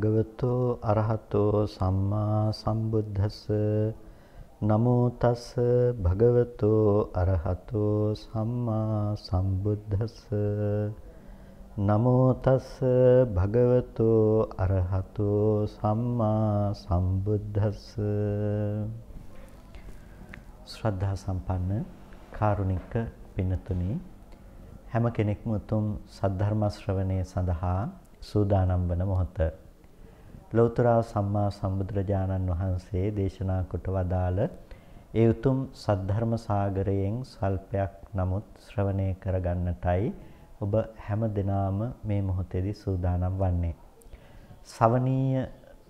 භගවතෝ අරහතෝ සම්මා සම්බුද්දස්ස නමෝ තස් භගවතෝ අරහතෝ සම්මා සම්බුද්දස්ස නමෝ තස් භගවතෝ අරහතෝ සම්මා සම්බුද්දස්ස ශ්‍රද්ධා සම්පන්න කාරුණික පින්තුනි හැම කෙනෙක්ම උතුම් සද්ධර්ම ශ්‍රවණය සඳහා සූදානම් වන මොහොත ලෞතර සම්මා සම්බුදුරජාණන් වහන්සේ දේශනා කොට වදාළ ඒ උතුම් සද්ධර්ම සාගරයෙන් සල්පයක් නමුත් ශ්‍රවණය කරගන්නටයි ඔබ හැම දිනාම මේ මොහොතේදී සූදානම් වන්නේ. සවනීය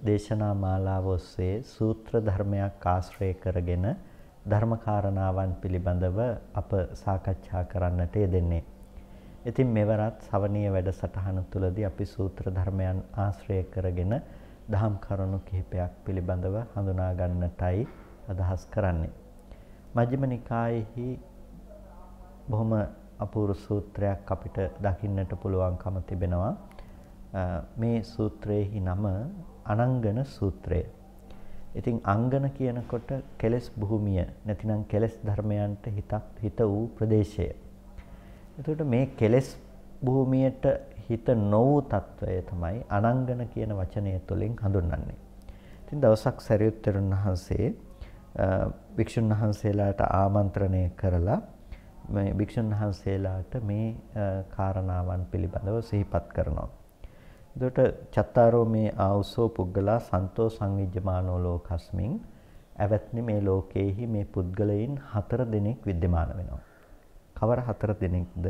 දේශනා මාලාව ඔස්සේ සූත්‍ර ධර්මයක් ආශ්‍රය කරගෙන ධර්මකාරණාවන් පිළිබඳව අප සාකච්ඡා කරන්නට යෙදෙන්නේ. ඉතින් මෙවරත් සවනීය වැඩසටහන තුළදී අපි සූත්‍ර ධර්මයන් ආශ්‍රය කරගෙන දහම් කරුණු කිහිපයක් පිළිබඳව හඳුනා ගන්නටයි අදහස් කරන්නේ. මජ්ක්‍ධිම නිකායේහි බොහොම අපූර්ව සූත්‍රයක් අපිට දකින්නට පුළුවන්කම තිබෙනවා. මේ සූත්‍රයේහි නම අනංගන සූත්‍රය. ඉතින් අංගන කියනකොට කෙලෙස් භූමිය නැතිනම් කෙලෙස් ධර්මයන්ට හිතක් හිත වූ ප්‍රදේශය. එතකොට මේ කෙලෙස් භූමියට හිත නොවූ తত্ত্বය තමයි අනංගන කියන වචනය තුළින් හඳුන්වන්නේ. ඉතින් දවසක් සරියුත්තරුන් වහන්සේ භික්ෂුන් වහන්සේලාට ආමන්ත්‍රණය කරලා මේ භික්ෂුන් වහන්සේලාට මේ කාරණාවන් පිළිබඳව සිහිපත් කරනවා. එතකොට චත්තාරෝ මේ ආවුසෝ පුද්ගලා සන්තෝ සංවිජ්ජමානෝ ලෝකස්මින් ඇවත්නි මේ ලෝකයේහි මේ පුද්ගලයන් හතර දෙනෙක් विद्यमान වෙනවා. කවර හතර දෙනෙක්ද?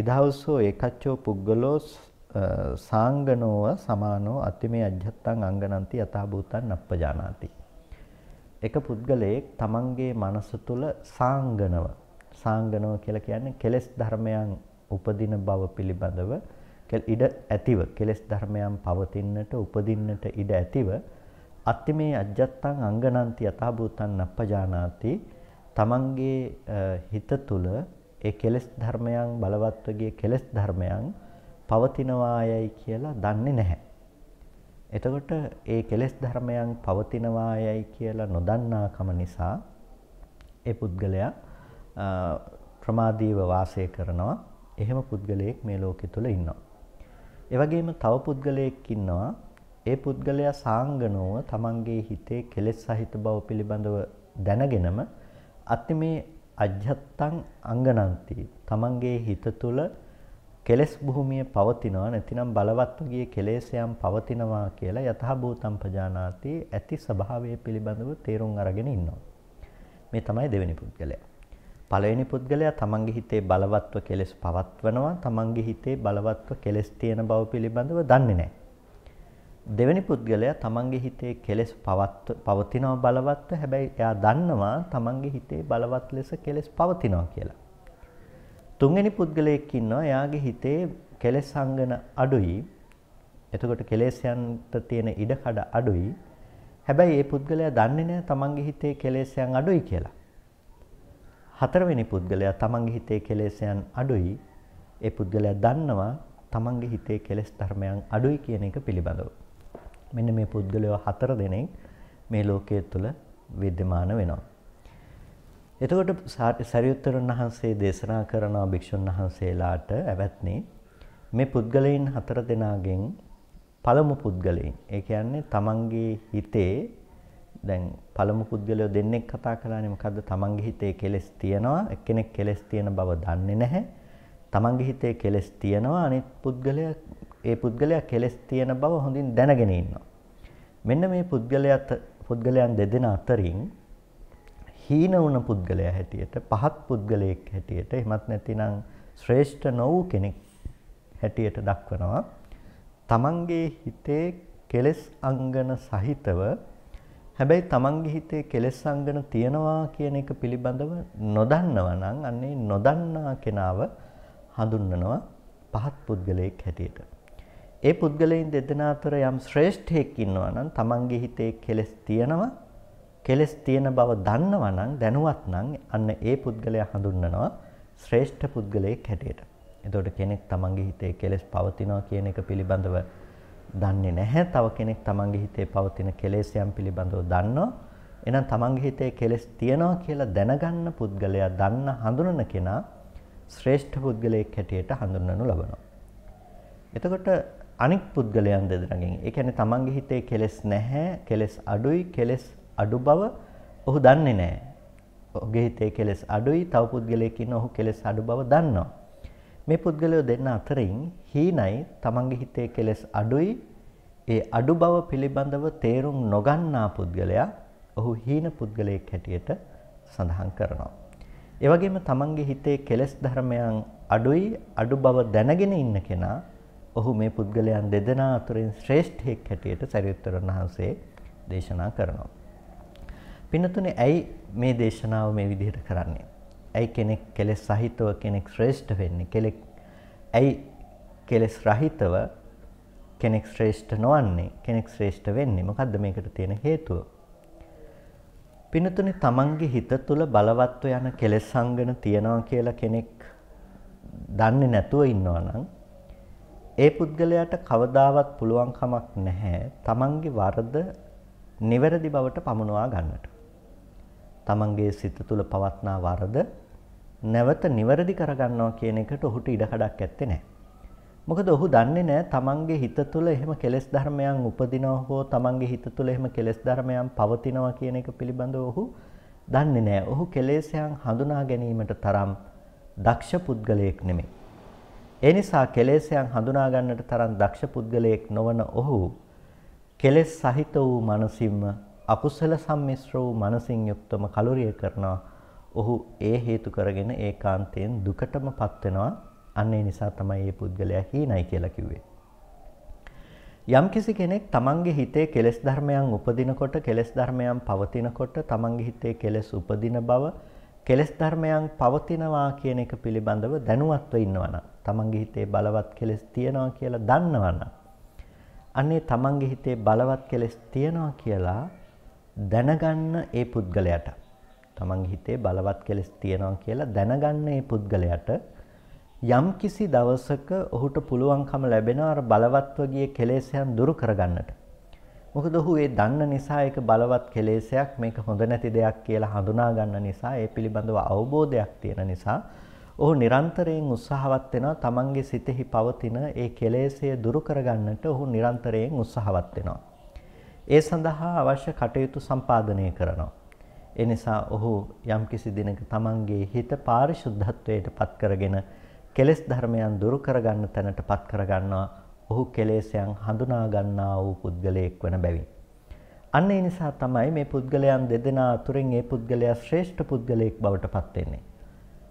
ඉදහවසෝ ඒකච්චෝ පුද්ගලෝ සාංගනෝව සමානෝ අතිමේ අජ්ජත්තං අංගනන්ති යථාභූතං අප්පජානාති. එක පුද්ගලයෙක් තමන්ගේ මනස තුල සාංගනව සාංගනව කියලා කියන්නේ කෙලෙස් ධර්මයන් උපදින බව පිළිබඳව ඉඩ ඇතිව කෙලෙස් ධර්මයන් පවතින්නට උපදින්නට ඉඩ ඇතිව අත්තිමේ අජ්ජත්තං අංගනන්ති යථාභූතං අප්පජානාති තමන්ගේ හිත තුල ඒ කෙලෙස් ධර්මයන් බලවත්ව ගිය කෙලෙස් ධර්මයන් පවතිනවායයි කියලා දන්නේ නැහැ. එතකොට ඒ කෙලෙස් ධර්මයන් පවතිනවායයි කියලා නොදන්නාකම නිසා ඒ පුද්ගලයා ප්‍රමාදීව වාසය කරනවා. එහෙම පුද්ගලයෙක් මේ ලෝකෙ තුල ඉන්නවා. ඒ වගේම තව පුද්ගලයෙක් ඉන්නවා. ඒ පුද්ගලයා සාංගනෝව තමන්ගේ හිතේ කෙලෙස් සහිත බව පිළිබඳව දැනගෙනම අති මේ අජ්ජත්තං අංගනන්ති. තමන්ගේ හිත තුළ කෙලෙස් භූමිය පවතිනවා නැතිනම් බලවත්ව ගිය කෙලෙස්යම් පවතිනවා කියලා යතහ භූතම් පජානාති ඇති ස්වභාවය පිළිබඳව තේරුම් අරගෙන ඉන්නවා. මේ තමයි දෙවෙනි පුද්ගලයා. පළවෙනි පුද්ගලයා තමන්ගේ හිතේ බලවත්ව කෙලෙස් පවත්වනවා තමන්ගේ හිතේ බලවත්ව කෙලෙස් තියෙන බව පිළිබඳව දන්නේ නැහැ. දෙවැනි පුද්ගලයා තමන්ගේ හිතේ කෙලෙස් පවතිනවා බලවත්ව හැබැයි එයා දන්නවා තමන්ගේ හිතේ බලවත් ලෙස කෙලෙස් පවතිනවා කියලා. තුන්වෙනි පුද්ගලයෙක් ඉන්නවා එයාගේ හිතේ කෙලෙස් සංගන අඩුයි. එතකොට කෙලෙස්යන්ට තියෙන ඉඩ කඩ අඩුයි. හැබැයි ඒ පුද්ගලයා දන්නේ නැහැ තමන්ගේ හිතේ කෙලෙස්යන් අඩුයි කියලා. හතරවෙනි පුද්ගලයා තමන්ගේ හිතේ කෙලෙස්යන් අඩුයි. ඒ පුද්ගලයා දන්නවා තමන්ගේ හිතේ කෙලෙස් ධර්මයන් අඩුයි කියන එක පිළිබඳව. මෙන්න මේ පුද්ගලයෝ හතර දෙනෙක් මේ ලෝකයේ තුල විද්‍යමාන වෙනවා. එතකොට සරියුත්තරන් වහන්සේ දේශනා කරන භික්ෂුන් වහන්සේලාට ඇවැත්නේ මේ පුද්ගලයන් හතර දෙනාගෙන් පළමු පුද්ගලයන් ඒ කියන්නේ තමන්ගේ හිතේ දැන් පළමු පුද්ගලයෝ දෙන්නෙක් කතා කරන්නේ මොකද්ද තමන්ගේ හිතේ කෙලෙස් තියනවා එක්කෙනෙක් කෙලෙස් තියෙන බව දන්නේ නැහැ තමන්ගේ හිතේ කෙලෙස් තියනවා අනිත් පුද්ගලයා ඒ පුද්ගලයා කෙලෙස් තියෙන බව හොඳින් දැනගෙන ඉන්නවා. මෙන්න මේ පුද්ගලයාත් පුද්ගලයන් දෙදෙනා අතරින් හීන වුණ පුද්ගලයා හැටියට, පහත් පුද්ගලයෙක් හැටියට, එහෙමත් නැතිනම් ශ්‍රේෂ්ඨ නො වූ කෙනෙක් හැටියට දක්වනවා. තමන්ගේ හිතේ කෙලෙස් අංගන සහිතව හැබැයි තමන්ගේ හිතේ කෙලෙස් සංගන තියනවා කියන එක පිළිබඳව නොදන්නවා නම් අන්නේ නොදන්නා කෙනාව හඳුන්වනවා පහත් පුද්ගලයෙක් හැටියට. ඒ පුද්ගලයින් දෙදෙනා අතර යම් ශ්‍රේෂ්ඨයෙක් ඉන්නවා නම් තමන්ගේ හිතේ කෙලෙස් තියෙනවා කෙලෙස් තියෙන බව දන්නවා නම් දැනුවත් නම් අන්න ඒ පුද්ගලයා හඳුන්වනවා ශ්‍රේෂ්ඨ පුද්ගලයෙක් හැටියට. එතකොට කෙනෙක් තමන්ගේ හිතේ කෙලෙස් පවතිනවා කියන එක පිළිබඳව දන්නේ නැහැ. තව කෙනෙක් තමන්ගේ හිතේ පවතින කෙලෙස් යම් පිළිබඳව දන්නවා. එහෙනම් තමන්ගේ හිතේ කෙලෙස් තියෙනවා කියලා දැනගන්න පුද්ගලයා දන්න හඳුනන කෙනා ශ්‍රේෂ්ඨ පුද්ගලයෙක් හැටියට හඳුන්වනු ලබනවා. එතකොට අනික් පුද්ගලයන් දෙදෙනාගෙන්. ඒ කියන්නේ තමන්ගේ හිතේ කෙලෙස් නැහැ, කෙලෙස් අඩුයි, කෙලෙස් අඩු බව ඔහු දන්නේ නැහැ. ඔහුගේ හිතේ කෙලෙස් අඩුයි, තව පුද්ගලයෙක් ඉන්න ඔහු කෙලෙස් අඩු බව දන්නවා. මේ පුද්ගලයෝ දෙන්න අතරින් හීනයි තමන්ගේ හිතේ කෙලෙස් අඩුයි, ඒ අඩු බව පිළිබඳව තේරුම් නොගන්නා පුද්ගලයා ඔහු හීන පුද්ගලයෙක් හැටියට සඳහන් කරනවා. ඒ වගේම තමන්ගේ හිතේ කෙලෙස් ධර්මයන් අඩුයි අඩු බව දැනගෙන ඉන්න කෙනා ඔහු මේ පුද්ගලයන් දෙදෙනා අතරින් ශ්‍රේෂ්ඨයෙක් හැටියට සරියුත්තරන් වහන්සේ දේශනා කරනවා. පින්නතුනේ ඇයි මේ දේශනාව මේ විදිහට කරන්නේ? ඇයි කෙනෙක් කෙලෙස් සහිතව කෙනෙක් ශ්‍රේෂ්ඨ වෙන්නේ? කෙලෙක් ඇයි කෙලෙස් රහිතව කෙනෙක් ශ්‍රේෂ්ඨ නොවන්නේ? කෙනෙක් ශ්‍රේෂ්ඨ වෙන්නේ? මොකද්ද මේකට තියෙන හේතුව? පින්නතුනේ තමන්ගේ හිත තුළ බලවත්ව යන කෙලෙස් සංගන තියනවා කියලා කෙනෙක් දන්නේ නැතුව ඉන්නවා නම් ඒ පුද්ගලයාට කවදාවත් පුළුවන් කමක් නැහැ තමන්ගේ වරද නිවැරදි බවට පමුණවා ගන්නට. තමන්ගේ සිත තුළ පවත්නා වරද නැවත නිවැරදි කරගන්නවා කියන එකට ඔහුට ඉඩකඩක් ඇත්තේ නැහැ. මොකද ඔහු දන්නේ නැහැ තමන්ගේ හිත තුළ එහෙම කෙලෙස් ධර්මයන් උපදිනව හෝ තමන්ගේ හිත තුළ එහෙම කෙලෙස් ධර්මයන් පවතිනවා කියන එක පිළිබඳව ඔහු දන්නේ නැහැ. ඔහු කෙලෙස්යන් හඳුනා ගැනීමට තරම් දක්ෂ පුද්ගලයෙක් නෙමෙයි. ඒ නිසා කෙලෙසයන් හඳුනා ගන්නට තරම් දක්ෂ පුද්ගලයෙක් නොවන ඔහු කෙලෙස් සහිත වූ මනසින්ම අකුසල සම්මිශ්‍ර වූ මනසින් යුක්තම කලුරිය කරනවා. ඔහු ඒ හේතු කරගෙන ඒකාන්තයෙන් දුකටමපත් වෙනවා. අන්න ඒ නිසා තමයි මේ පුද්ගලයා හීනයි කියලා කිව්වේ. යම්කිසි කෙනෙක් තමන්ගේ හිතේ කෙලෙස් ධර්මයන් උපදිනකොට කෙලෙස් ධර්මයන් පවතිනකොට තමන්ගේ හිතේ කෙලෙස් උපදින බව කෙලෙස් ධර්මයන් පවතිනවා කියන එක පිළිබඳව දැනුවත්ව ඉන්නවනම් තමන්ගේ හිතේ බලවත් කෙලෙස් තියනවා කියලා දන්නවනම් අන්නේ තමන්ගේ හිතේ බලවත් කෙලෙස් තියනවා කියලා දැනගන්න ඒ පුද්ගලයාට තමන්ගේ හිතේ බලවත් කෙලෙස් තියනවා කියලා දැනගන්න ඒ පුද්ගලයාට යම්කිසි දවසක ඔහුට පුළුවන්කම ලැබෙනවා අර බලවත්ව ගිය කෙලෙස්යන් දුරු කරගන්නට මොකද ඔහු ඒ දන්න නිසා ඒක බලවත් කෙලෙසයක් මේක හොඳ නැති දෙයක් කියලා හඳුනා ගන්න නිසා ඒ පිළිබඳව අවබෝධයක් තියෙන නිසා ඔහු නිරන්තරයෙන් උත්සාහවත් වෙනවා තමන්ගේ සිතෙහි පවතින ඒ කෙලෙසය දුරු කරගන්නට ඔහු නිරන්තරයෙන් උත්සාහවත් වෙනවා. ඒ සඳහා අවශ්‍ය කටයුතු සම්පාදනය කරනවා. ඒ නිසා ඔහු යම්කිසි දිනක තමන්ගේ හිත පාරිශුද්ධත්වයට පත් කරගෙන කෙලෙස් ධර්මයන් දුරු කරගන්න තැනට පත් කරගන්නවා ඔහු කෙලෙසයන් හඳුනා ගන්නා වූ පුද්ගලයෙක් වන බැවින්. අන්න ඒ නිසා තමයි මේ පුද්ගලයන් දෙදෙනා අතුරින් ඒ පුද්ගලයා ශ්‍රේෂ්ඨ පුද්ගලයෙක් බවට පත් වෙන්නේ.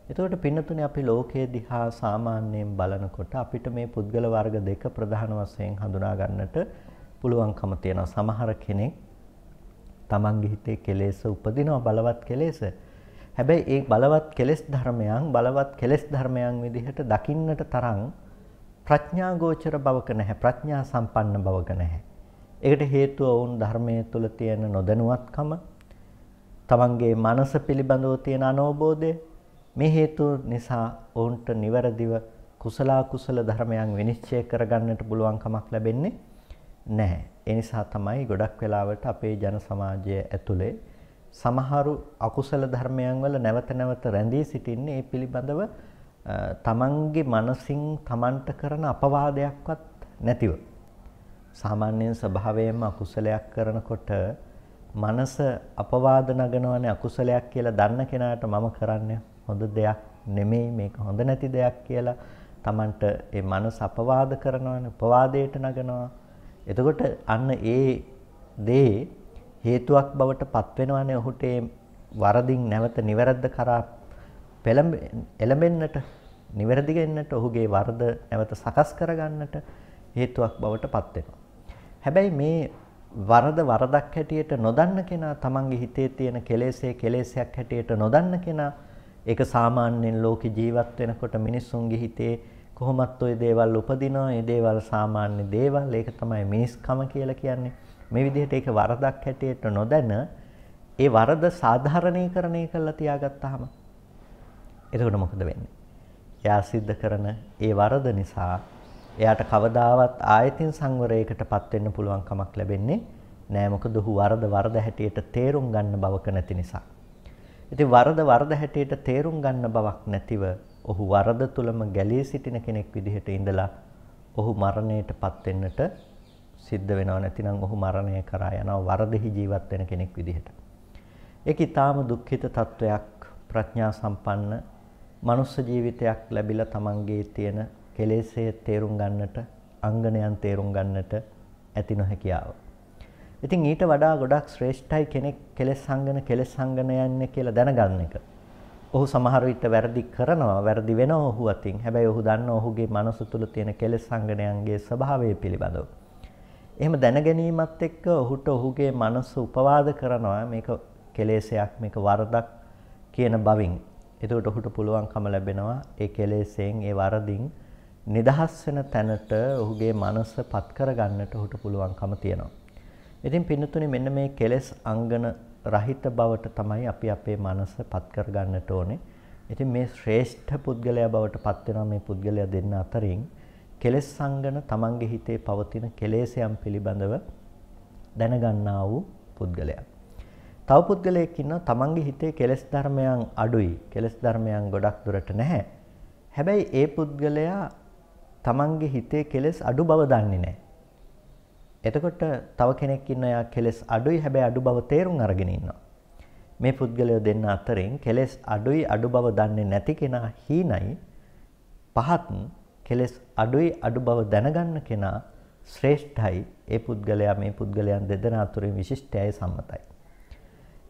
එතකොට පින්නතුනේ අපි ලෝකයේ දිහා සාමාන්‍යයෙන් බලනකොට අපිට මේ පුද්ගල වර්ග දෙක ප්‍රධාන වශයෙන් හඳුනා ගන්නට පුළුවන්කම තියෙනවා. සමහර කෙනෙක් තමන්ගේ හිතේ කෙලෙස උපදිනවා බලවත් කෙලෙස. හැබැයි ඒ බලවත් කෙලෙස් ධර්මයන් බලවත් කෙලෙස් ධර්මයන් විදිහට දකින්නට තරම් ප්‍රඥා ගෝචර බවක නැහැ ප්‍රඥා සම්පන්න බවක නැහැ. ඒකට හේතුව වුන් ධර්මයේ තුල තියෙන නොදැනුවත්කම තමන්ගේ මනස පිළිබඳව තියෙන අනෝබෝධය මේ හේතු නිසා ඔවුන්ට නිවැරදිව කුසල කුසල ධර්මයන් විනිශ්චය කරගන්නට පුළුවන් කමක් ලැබෙන්නේ නැහැ. ඒ නිසා තමයි ගොඩක් වෙලාවට අපේ ජන සමාජය ඇතුලේ සමහරු අකුසල ධර්මයන් වල නැවත නැවත රැඳී සිටින්නේ ඒ පිළිබඳව තමන්ගේ මනසින් තමන්ට කරන අපවාදයක්වත් නැතිව සාමාන්‍යයෙන් ස්වභාවයෙන්ම අකුසලයක් කරනකොට මනස අපවාද නගනවනේ අකුසලයක් කියලා දන්න කෙනාට මම කරන්නේ හොඳ දෙයක් නෙමෙයි මේක හොඳ නැති දෙයක් කියලා තමන්ට ඒ මනස අපවාද කරනවනේ අපවාදයට නගනවා එතකොට අන්න ඒ දේ හේතුවක් බවට පත් වෙනවනේ ඔහුට වරදින් නැවත නිවැරද්ද කරා එළඹෙන්නට නිවැරදි වෙන්නට ඔහුගේ වර්ධ නැවත සකස් කරගන්නට හේතුවක් බවට පත් වෙනවා. හැබැයි මේ වරද වරදක් හැටියට නොදන්න කෙනා තමන්ගේ හිතේ තියෙන කෙලෙස්ේ කෙලෙස්යක් හැටියට නොදන්න කෙනා ඒක සාමාන්‍යයෙන් ලෝකේ ජීවත් වෙනකොට මිනිස්සුන්ගේ හිතේ කොහොමත් ওই දේවල් උපදිනවා ඒ දේවල් සාමාන්‍ය දේවල් ඒක තමයි මිනිස්කම කියලා කියන්නේ මේ විදිහට ඒක වරදක් හැටියට නොදැන ඒ වරද සාධාරණීකරණය කරලා තියාගත්තාම එතකොට මොකද වෙන්නේ? එයා සිද්ධ කරන ඒ වරද නිසා එයාට කවදාවත් ආයතින් සංවරයකටපත් වෙන්න පුළුවන් කමක් ලැබෙන්නේ නෑ මොකද ඔහු වරද වරද හැටියට තේරුම් ගන්න බවක නැති නිසා. ඉතින් වරද වරද හැටියට තේරුම් ගන්න බවක් නැතිව ඔහු වරද තුලම ගැලී සිටින කෙනෙක් විදිහට ඉඳලා ඔහු මරණයටපත් වෙන්නට සිද්ධ වෙනවා නැතිනම් ඔහු මරණය කරා යනවා වරදෙහි ජීවත් වෙන කෙනෙක් විදිහට. ඒක ඊටාම දුක්ඛිත තත්වයක් ප්‍රඥා සම්පන්න මනුස්ස ජීවිතයක් ලැබිලා තමන්ගේ තියෙන කෙලෙස්ය තේරුම් ගන්නට, අංගනයන් තේරුම් ගන්නට ඇති නොහැකියාව. ඉතින් ඊට වඩා ගොඩක් ශ්‍රේෂ්ඨයි කෙනෙක් කෙලෙස් සංගන කෙලෙස් සංගනයන්නේ කියලා දැනගන්න එක. ඔහු සමහර විට වැරදි කරනවා, වැරදි වෙනවා ඔහු අතින්. හැබැයි ඔහු දන්නවා ඔහුගේ මනස තුල තියෙන කෙලෙස් සංගනයන්ගේ ස්වභාවය පිළිබඳව. එහෙම දැනගැනීමත් එක්ක ඔහුට ඔහුගේ මනස උපවාද කරනවා මේක කෙලෙසයක් මේක වරදක් කියන බවින් එතකොට ඔහුට පුළුවන්කම ලැබෙනවා ඒ කෙලෙසෙන් ඒ වරදින් නිදහස් වෙන තැනට ඔහුගේ මනස පත් කරගන්නට ඔහුට පුළුවන්කම තියෙනවා. ඉතින් පින්නතුනේ මෙන්න මේ කෙලෙස් අංගන රහිත බවට තමයි අපි අපේ මනස පත් කරගන්නට ඕනේ. ඉතින් මේ ශ්‍රේෂ්ඨ පුද්ගලයා බවට පත් වෙනවා මේ පුද්ගලයා දෙන්න අතරින් කෙලෙස් සංගන තමන්ගේ හිතේ පවතින කෙලෙසයන් පිළිබඳව දැනගන්නා වූ පුද්ගලයා. තව පුද්ගලයෙක් ඉන්නවා තමන්ගේ හිතේ කෙලෙස් ධර්මයන් අඩුයි. කෙලෙස් ධර්මයන් ගොඩක් දුරට නැහැ. හැබැයි ඒ පුද්ගලයා තමන්ගේ හිතේ කෙලෙස් අඩු බව දන්නේ නැහැ. එතකොට තව කෙනෙක් ඉන්න එයා කෙලෙස් අඩුයි හැබැයි අඩු බව තේරුම් අරගෙන ඉන්නවා. මේ පුද්ගලයෝ දෙන්න අතරින් කෙලෙස් අඩුයි අඩු බව දන්නේ නැති කෙනා හීනයි පහත් කෙලෙස් අඩුයි අඩු බව දැනගන්න කෙනා ශ්‍රේෂ්ඨයි ඒ පුද්ගලයා මේ පුද්ගලයන් දෙදෙනා අතරින් විශිෂ්ටයයි සම්මතයි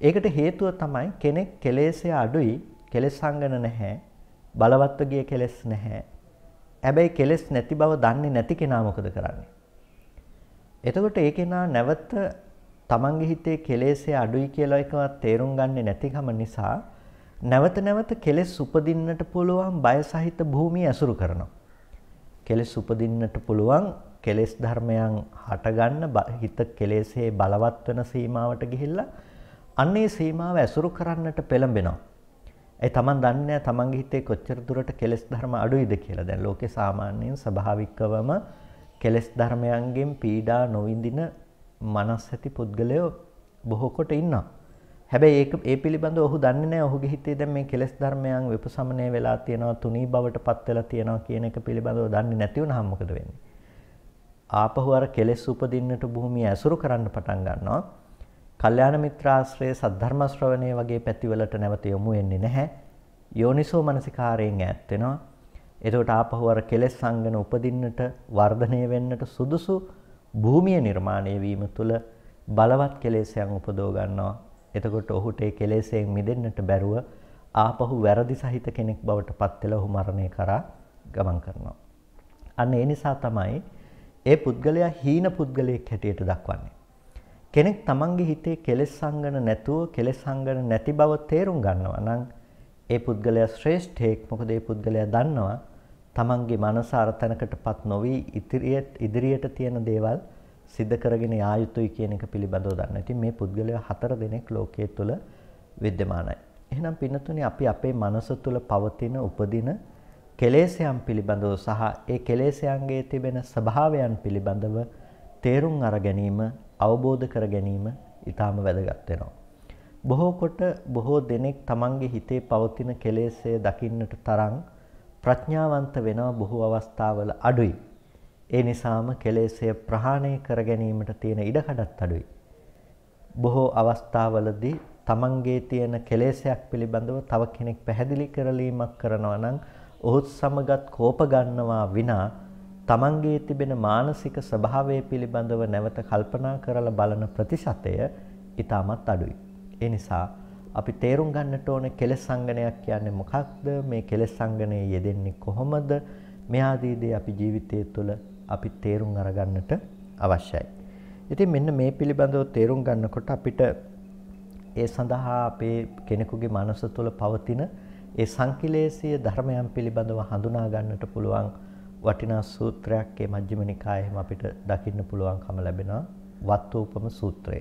ඒකට හේතුව තමයි කෙනෙක් කෙලෙසේ අඩුයි කෙලෙස් සංගන නැහැ බලවත්ව ගිය කෙලෙස් නැහැ හැබැයි කෙලෙස් නැති බව දන්නේ නැති කෙනා මොකද කරන්නේ එතකොට ඒ කෙනා නැවත තමන්ගේ හිතේ කෙලෙසේ අඩුයි කියලා එකවත් තේරුම් ගන්නේ නැතිකම නිසා නැවත නැවත කෙලෙස් උපදින්නට පුළුවන් බය සහිත භූමිය ඇසුරු කරනවා කෙලෙස් උපදින්නට පුළුවන් කෙලෙස් ධර්මයන් හටගන්න හිත කෙලෙසේ බලවත් වෙන සීමාවට ගිහිල්ලා අන්නේ සීමාව ඇසුරු කරන්නට පෙළඹෙනවා. ඒ තමන් දන්නේ තමන්ගේ හිතේ කොච්චර දුරට කෙලෙස් ධර්ම අඩුයිද කියලා. දැන් ලෝකේ සාමාන්‍යයෙන් ස්වභාවිකවම කෙලෙස් ධර්මයන්ගෙන් පීඩා නොවිඳින මනස් ඇති පුද්ගලයෝ බොහෝ කොට ඉන්නවා. හැබැයි ඒක ඒ පිළිබඳව ඔහු දන්නේ නැහැ. ඔහුගේ හිතේ දැන් මේ කෙලෙස් ධර්මයන් විපසමනය වෙලා තියෙනවා, තුනී බවට පත් වෙලා තියෙනවා කියන එක පිළිබඳව දන්නේ නැති වුනහම මොකද වෙන්නේ? ආපහු අර කෙලෙස් උපදින්නට භූමිය ඇසුරු කරන්න පටන් ගන්නවා. කල්යාණ මිත්‍රාශ්‍රය සද්ධර්ම ශ්‍රවණය වගේ පැතිවලට නැවත යොමු වෙන්නේ නැහැ. යෝනිසෝ මනසිකාරයෙන් ඈත් වෙනවා. එතකොට ආපහු අර කෙලෙස් සංගන උපදින්නට වර්ධනය වෙන්නට සුදුසු භූමිය නිර්මාණය වීම තුළ බලවත් කෙලෙස්යන් උපදව ගන්නවා. එතකොට ඔහුට ඒ කෙලෙස්යෙන් මිදෙන්නට බැරුව ආපහු වැරදි සහිත කෙනෙක් බවට පත් වෙලා ඔහු මරණය කරා ගමන් කරනවා. අන්න ඒ නිසා තමයි ඒ පුද්ගලයා හීන පුද්ගලයෙක් හැටියට දක්වන්නේ. කෙනෙක් තමන්ගේ හිතේ කෙලෙස් සංගන නැතුව කෙලෙස් සංගන නැති බව තේරුම් ගන්නවා නම් ඒ පුද්ගලයා ශ්‍රේෂ්ඨයෙක් මොකද ඒ පුද්ගලයා දන්නවා තමන්ගේ මනස අර්ථනකටපත් නොවි ඉදිරියට ඉදිරියට තියෙන දේවල් සිද්ධ කරගෙන යා යුතුයි කියන එක පිළිබඳව දන්නවා. ඉතින් මේ පුද්ගලයා හතර දෙනෙක් ලෝකයේ තුල विद्यමානයි. එහෙනම් පින්නතුනේ අපි අපේ මනස තුල පවතින උපදින කෙලෙසයන් පිළිබඳව සහ ඒ කෙලෙසයන්ගේ තිබෙන ස්වභාවයන් පිළිබඳව තේරුම් අර ගැනීම අවබෝධ කර ගැනීම ඉතාම වැදගත් වෙනවා. බොහෝ කොට බොහෝ දෙනෙක් තමන්ගේ හිතේ පවතින කෙලෙස්ය දකින්නට තරම් ප්‍රඥාවන්ත වෙනවා බොහෝ අවස්ථාවල අඩුයි. ඒ නිසාම කෙලෙස්ය ප්‍රහාණය කර ගැනීමට තියෙන ඉඩකඩත් අඩුයි. බොහෝ අවස්ථාවලදී තමන්ගේ තියෙන කෙලෙසයක් පිළිබඳව තව කෙනෙක් පැහැදිලි කරලීමක් කරනවා නම් ඔහුත් සමගත් කෝප ගන්නවා විනා තමන්ගේ තිබෙන මානසික ස්වභාවය පිළිබඳව නැවත කල්පනා කරලා බලන ප්‍රතිශතය ඉතාමත් අඩුයි. ඒ නිසා අපි තේරුම් ගන්නට ඕන කෙලෙස් සංගණයක් කියන්නේ මොකක්ද? මේ කෙලෙස් සංගණය යෙදෙන්නේ කොහොමද? මේ ආදීදී අපි ජීවිතය තුළ අපි තේරුම් අරගන්නට අවශ්‍යයි. ඉතින් මෙන්න මේ පිළිබඳව තේරුම් ගන්නකොට අපිට ඒ සඳහා අපේ කෙනෙකුගේ මනස තුළ පවතින ඒ සංකිලේශීය ධර්මයන් පිළිබඳව හඳුනා ගන්නට පුළුවන්. වටිනා සූත්‍රයක් මේ මජ්ක්‍ධිම නිකායෙම අපිට දකින්න පුළුවන්කම ලැබෙනවා වත්තුපම සූත්‍රය.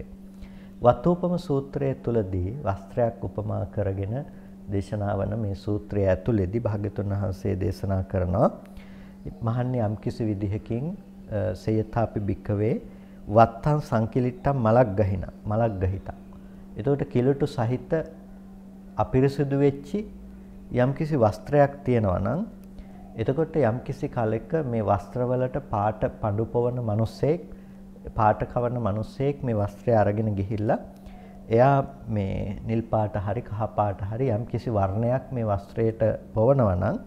වත්තුපම සූත්‍රයේ තුලදී වස්ත්‍රයක් උපමා කරගෙන දේශනා වන මේ සූත්‍රය ඇතුළේදී භාග්‍යතුන් වහන්සේ දේශනා කරනවා මහන්නේ යම්කිසි විදිහකින් සේයථාපි භික්කවේ වත්තං සංකිලිට්ටම් මලක් ගහින මලක් ගහිතා. එතකොට කිලුට සහිත අපිරිසිදු වෙච්චි යම්කිසි වස්ත්‍රයක් තියෙනවා නම් එතකොට යම්කිසි කලෙක මේ වස්ත්‍රවලට පාට පඳු පොවන මිනිස්සෙක් පාට කවන මිනිස්සෙක් මේ වස්ත්‍රය අරගෙන ගිහිල්ලා එයා මේ නිල් පාට හරි කහ පාට හරි යම්කිසි වර්ණයක් මේ වස්ත්‍රයට පොවනවා නම්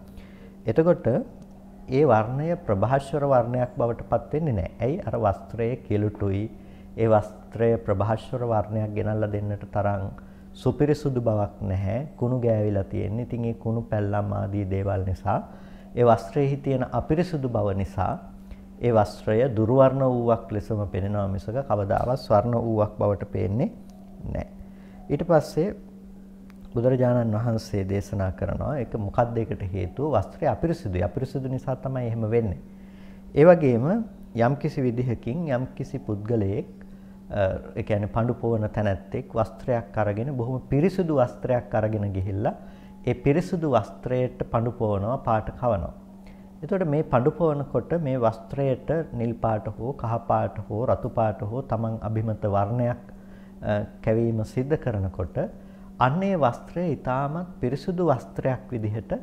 එතකොට ඒ වර්ණය ප්‍රභාස්වර වර්ණයක් බවට පත් වෙන්නේ නැහැ. ඇයි? අර වස්ත්‍රයේ කෙලුටුයි ඒ වස්ත්‍රය ප්‍රභාස්වර වර්ණයක් ගෙනල්ලා දෙන්නට තරම් සුපිරිසුදු බවක් නැහැ. කුණු ගෑවිලා තියෙන්නේ. ඉතින් ඒ කුණු පැල්ලම් ආදී දේවල් නිසා ඒ වස්ත්‍රයේහි තියෙන අපිරිසුදු බව නිසා ඒ වස්ත්‍රය දුර්වර්ණ වූවක් ලෙසම පෙනෙනවා මිසක කවදාවත් ස්වර්ණ වූවක් බවට පේන්නේ නැහැ. ඊට පස්සේ බුදුරජාණන් වහන්සේ දේශනා කරනවා ඒක මොකක්ද ඒකට හේතුව වස්ත්‍රය අපිරිසුදුයි. අපිරිසුදු නිසා තමයි එහෙම වෙන්නේ. ඒ වගේම යම්කිසි විදිහකින් යම්කිසි පුද්ගලයෙක් ඒ කියන්නේ පඳු පොවන තැනැත්තෙක් වස්ත්‍රයක් අරගෙන බොහොම පිරිසුදු වස්ත්‍රයක් අරගෙන ගිහිල්ලා ඒ පිරිසුදු වස්ත්‍රයට පඳු පොවනවා පාට කවනවා. එතකොට මේ පඳු පොවනකොට මේ වස්ත්‍රයට නිල් පාට හෝ කහ පාට හෝ රතු පාට හෝ තමන් අභිමත වර්ණයක් කැවීම සිද්ධ කරනකොට අන්නේ වස්ත්‍රය ඊටමත් පිරිසුදු වස්ත්‍රයක් විදිහට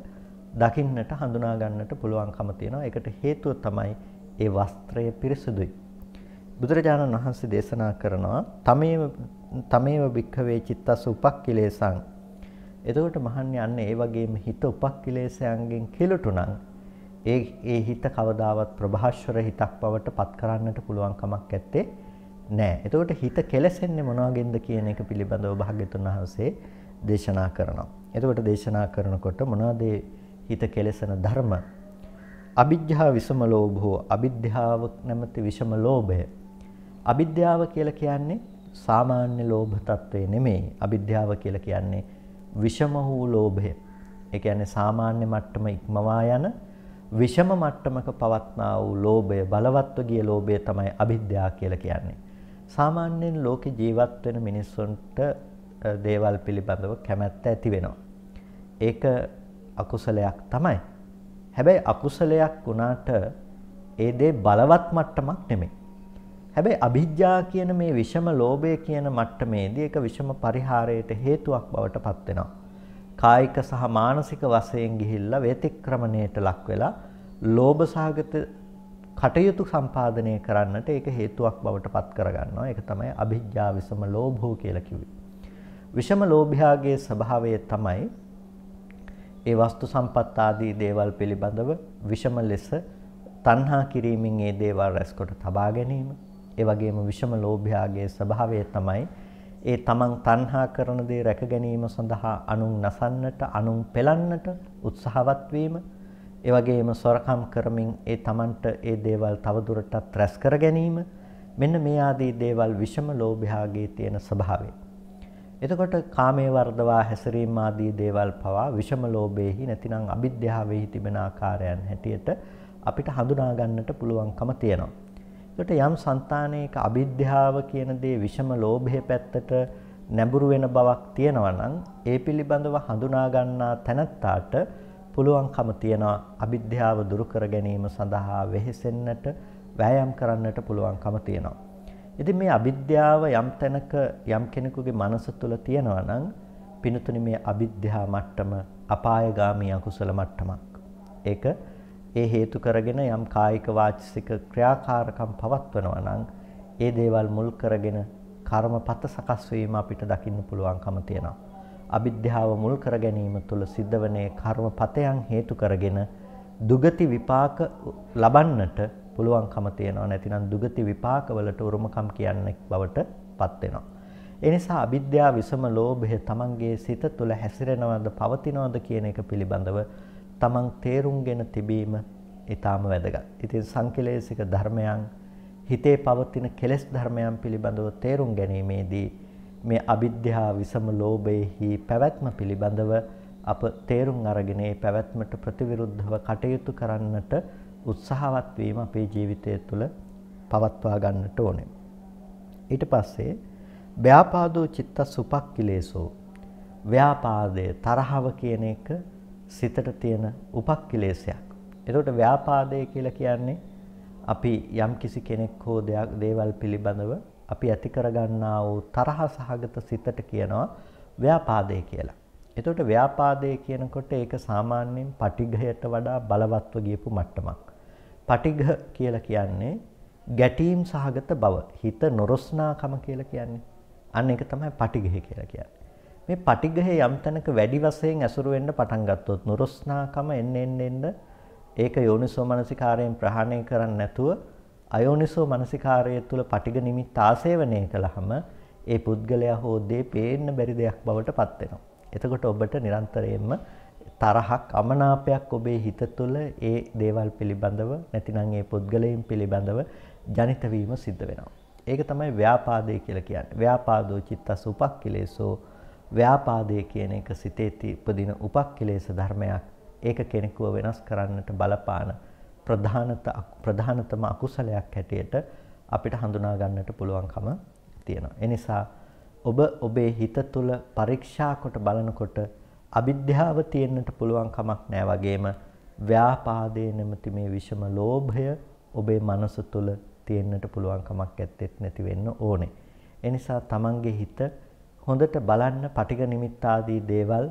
දකින්නට හඳුනා ගන්නට පුළුවන්කම තියෙනවා. ඒකට හේතුව තමයි ඒ වස්ත්‍රය පිරිසුදුයි. බුදුරජාණන් වහන්සේ දේශනා කරනවා තමේව තමේව භික්ඛවේ චිත්තස උපක්ඛිලේසං එතකොට මහන්නේ අන්න ඒ වගේම හිත උපක්ඛිලේශයන්ගෙන් කෙලටුණන් ඒ ඒ හිත කවදාවත් ප්‍රභාස්වර හිතක් බවට පත් කරන්නට පුළුවන් කමක් නැත්තේ නෑ. එතකොට හිත කෙලසෙන්නේ මොනවාගෙන්ද කියන එක පිළිබඳව භාග්‍යතුන් වහන්සේ දේශනා කරනවා. එතකොට දේශනා කරනකොට මොනවාද හිත කෙලසන ධර්ම? අවිජ්ජා විසම ලෝභෝ අවිද්‍යාව නැමැති විෂම ලෝභය. අවිද්‍යාව කියලා කියන්නේ සාමාන්‍ය ලෝභ తත්වේ නෙමෙයි. අවිද්‍යාව කියලා කියන්නේ විෂම වූ ලෝභය. ඒ කියන්නේ සාමාන්‍ය මට්ටම ඉක්මවා යන විෂම මට්ටමක පවත්නා වූ ලෝභය බලවත්ව ගිය ලෝභය තමයි අවිද්‍යාව කියලා කියන්නේ. සාමාන්‍යයෙන් ලෝකේ ජීවත් වෙන මිනිස්සුන්ට දේවල් පිළිබඳව කැමැත්ත ඇති වෙනවා. ඒක අකුසලයක් තමයි. හැබැයි අකුසලයක් වුණාට ඒ දේ බලවත් මට්ටමක් නෙමෙයි. හැබැයි අභිජ්ජා කියන මේ විෂම ලෝභය කියන මට්ටමේදී ඒක විෂම පරිහාරයට හේතුවක් බවට පත් වෙනවා. කායික සහ මානසික වශයෙන් ගිහිල්ලා වේතික්‍රමණයට ලක් වෙලා ලෝභ සහගත කටයුතු සම්පාදනය කරන්නට ඒක හේතුවක් බවට පත් කරගන්නවා. ඒක තමයි අභිජ්ජා විසම ලෝභෝ කියලා කිව්වේ. විෂම ලෝභයාගේ ස්වභාවය තමයි ඒ වස්තු සම්පත් ආදී දේවල් පිළිබඳව විෂම ලෙස තණ්හා කිරීමෙන් ඒ දේවල් රැස්කොට තබා ගැනීම. ඒ වගේම විෂම ලෝභයාගේ ස්වභාවය තමයි ඒ තමන් තණ්හා කරන දේ රැක ගැනීම සඳහා අනුන් නසන්නට අනුන් පෙලන්නට උත්සාහවත් වීම ඒ වගේම සොරකම් කරමින් ඒ තමන්ට ඒ දේවල් තවදුරටත් රැස් කර ගැනීම මෙන්න මේ ආදී දේවල් විෂම ලෝභයාගේ තියෙන ස්වභාවය. එතකොට කාමයේ වර්ධවා හැසිරීම ආදී දේවල් පවා විෂම ලෝභයේහි නැතිනම් අවිද්‍යාවෙහි තිබෙන ආකාරයන් හැටියට අපිට හඳුනා ගන්නට පුළුවන්කම තියෙනවා. එතකොට යම් సంతානයක අවිද්‍යාව කියන දේ විෂම ලෝභයේ පැත්තට නැඹුරු වෙන බවක් තියෙනවා නම් ඒ පිළිබඳව හඳුනා ගන්නා තැනත්තාට පුළුවන්කම තියෙනවා අවිද්‍යාව දුරු කර ගැනීම සඳහා වෙහෙසෙන්නට වෑයම් කරන්නට පුළුවන්කම තියෙනවා. ඉතින් මේ අවිද්‍යාව යම් තැනක යම් කෙනෙකුගේ මනස තුල තියෙනවා නම් පිනතුනි මේ අවිද්‍යා මට්ටම අපායগামী අකුසල මට්ටමක්. ඒක ඒ හේතු කරගෙන යම් කායික වාචික ක්‍රියාකාරකම් පවත්වනවා නම් ඒ දේවල් මුල් කරගෙන කර්මපත සකස් වීම අපිට දකින්න පුළුවන්කම තියෙනවා. අවිද්‍යාව මුල් කර ගැනීම තුළ සිද්ධවන්නේ කර්මපතයන් හේතු කරගෙන දුගති විපාක ලබන්නට පුළුවන්කම තියෙනවා. නැතිනම් දුගති විපාකවලට උරුමකම් කියන්නේ බවට පත් වෙනවා. ඒ නිසා අවිද්‍යාව විසම ලෝභය Tamange සිත තුළ හැසිරෙනවද පවතිනවද කියන එක පිළිබඳව තමන් තේරුම්ගෙන තිබීම ඊටාම වැදගත්. ඉතින් සංකලේශික ධර්මයන් හිතේ පවතින කෙලෙස් ධර්මයන් පිළිබඳව තේරුම් ගැනීමේදී මේ අවිද්‍යාව විසම ලෝභයේහි පැවැත්ම පිළිබඳව අප තේරුම් අරගෙන ඒ පැවැත්මට ප්‍රතිවිරුද්ධව කටයුතු කරන්නට උත්සාහවත් වීම අපේ ජීවිතය තුළ පවත්වා ගන්නට ඕනේ. ඊට පස්සේ ව්‍යාපාදෝ චිත්ත සුපක්ඛිලේසෝ ව්‍යාපාදය තරහව කියන එක සිතට තියෙන උපක්ඛිලේශයක්. එතකොට ව්‍යාපාදය කියලා කියන්නේ අපි යම් කිසි කෙනෙක් හෝ දෙයක් දේවල් පිළිබඳව අපි ඇති කරගන්නා වූ තරහ සහගත සිතට කියනවා ව්‍යාපාදය කියලා. එතකොට ව්‍යාපාදය කියනකොට ඒක සාමාන්‍යයෙන් පටිඝයට වඩා බලවත්ව ගියපු මට්ටමක්. පටිඝ කියලා කියන්නේ ගැටීම් සහගත බව, හිත නොරොස්නාකම කියලා කියන්නේ. අන්න ඒක තමයි පටිඝය කියලා කියන්නේ. මේ පටිඝහේ යම් තැනක වැඩි වශයෙන් ඇසුරු වෙන්න පටන් ගත්තොත් නුරුස්නාකම එන්න එන්න එන්න ඒක යෝනිසෝ මනසිකාරයෙන් ප්‍රහාණය කරන්නේ නැතුව අයෝනිසෝ මනසිකාරය තුළ පටිඝ නිමිත් ආසේවනය කළාම ඒ පුද්ගලයා හෝ දේ පේන්න බැරි දෙයක් බවට පත් වෙනවා. එතකොට ඔබට නිරන්තරයෙන්ම තරහක් අමනාපයක් ඔබේ හිත තුළ ඒ දේවල් පිළිබඳව නැතිනම් ඒ පුද්ගලයන් පිළිබඳව ජනිත වීම සිද්ධ වෙනවා. ඒක තමයි ව්‍යාපාදේ කියලා කියන්නේ. ව්‍යාපාදෝ චිත්තස් උපක්ඛිලේසෝ ව්‍යාපාදය කියන එක සිතේ උපදින උපක්ඛලේශ ධර්මයක් ඒක කෙනෙකුව වෙනස් කරන්නට බලපාන ප්‍රධානත ප්‍රධානතම අකුසලයක් හැටියට අපිට හඳුනා ගන්නට පුළුවන්කම තියෙනවා. ඒ නිසා ඔබ ඔබේ හිත තුළ පරීක්ෂා කොට බලනකොට අවිද්‍යාව තියෙන්නට පුළුවන් කමක් නැහැ වගේම ව්‍යාපාදයේ නැමැති මේ විෂම ලෝභය ඔබේ මනස තුළ තියෙන්නට පුළුවන් කමක් ඇත්තෙත් නැති වෙන්න ඕනේ. ඒ නිසා තමන්ගේ හිත හොඳට බලන්න පටික නිමිත්තාදී දේවල්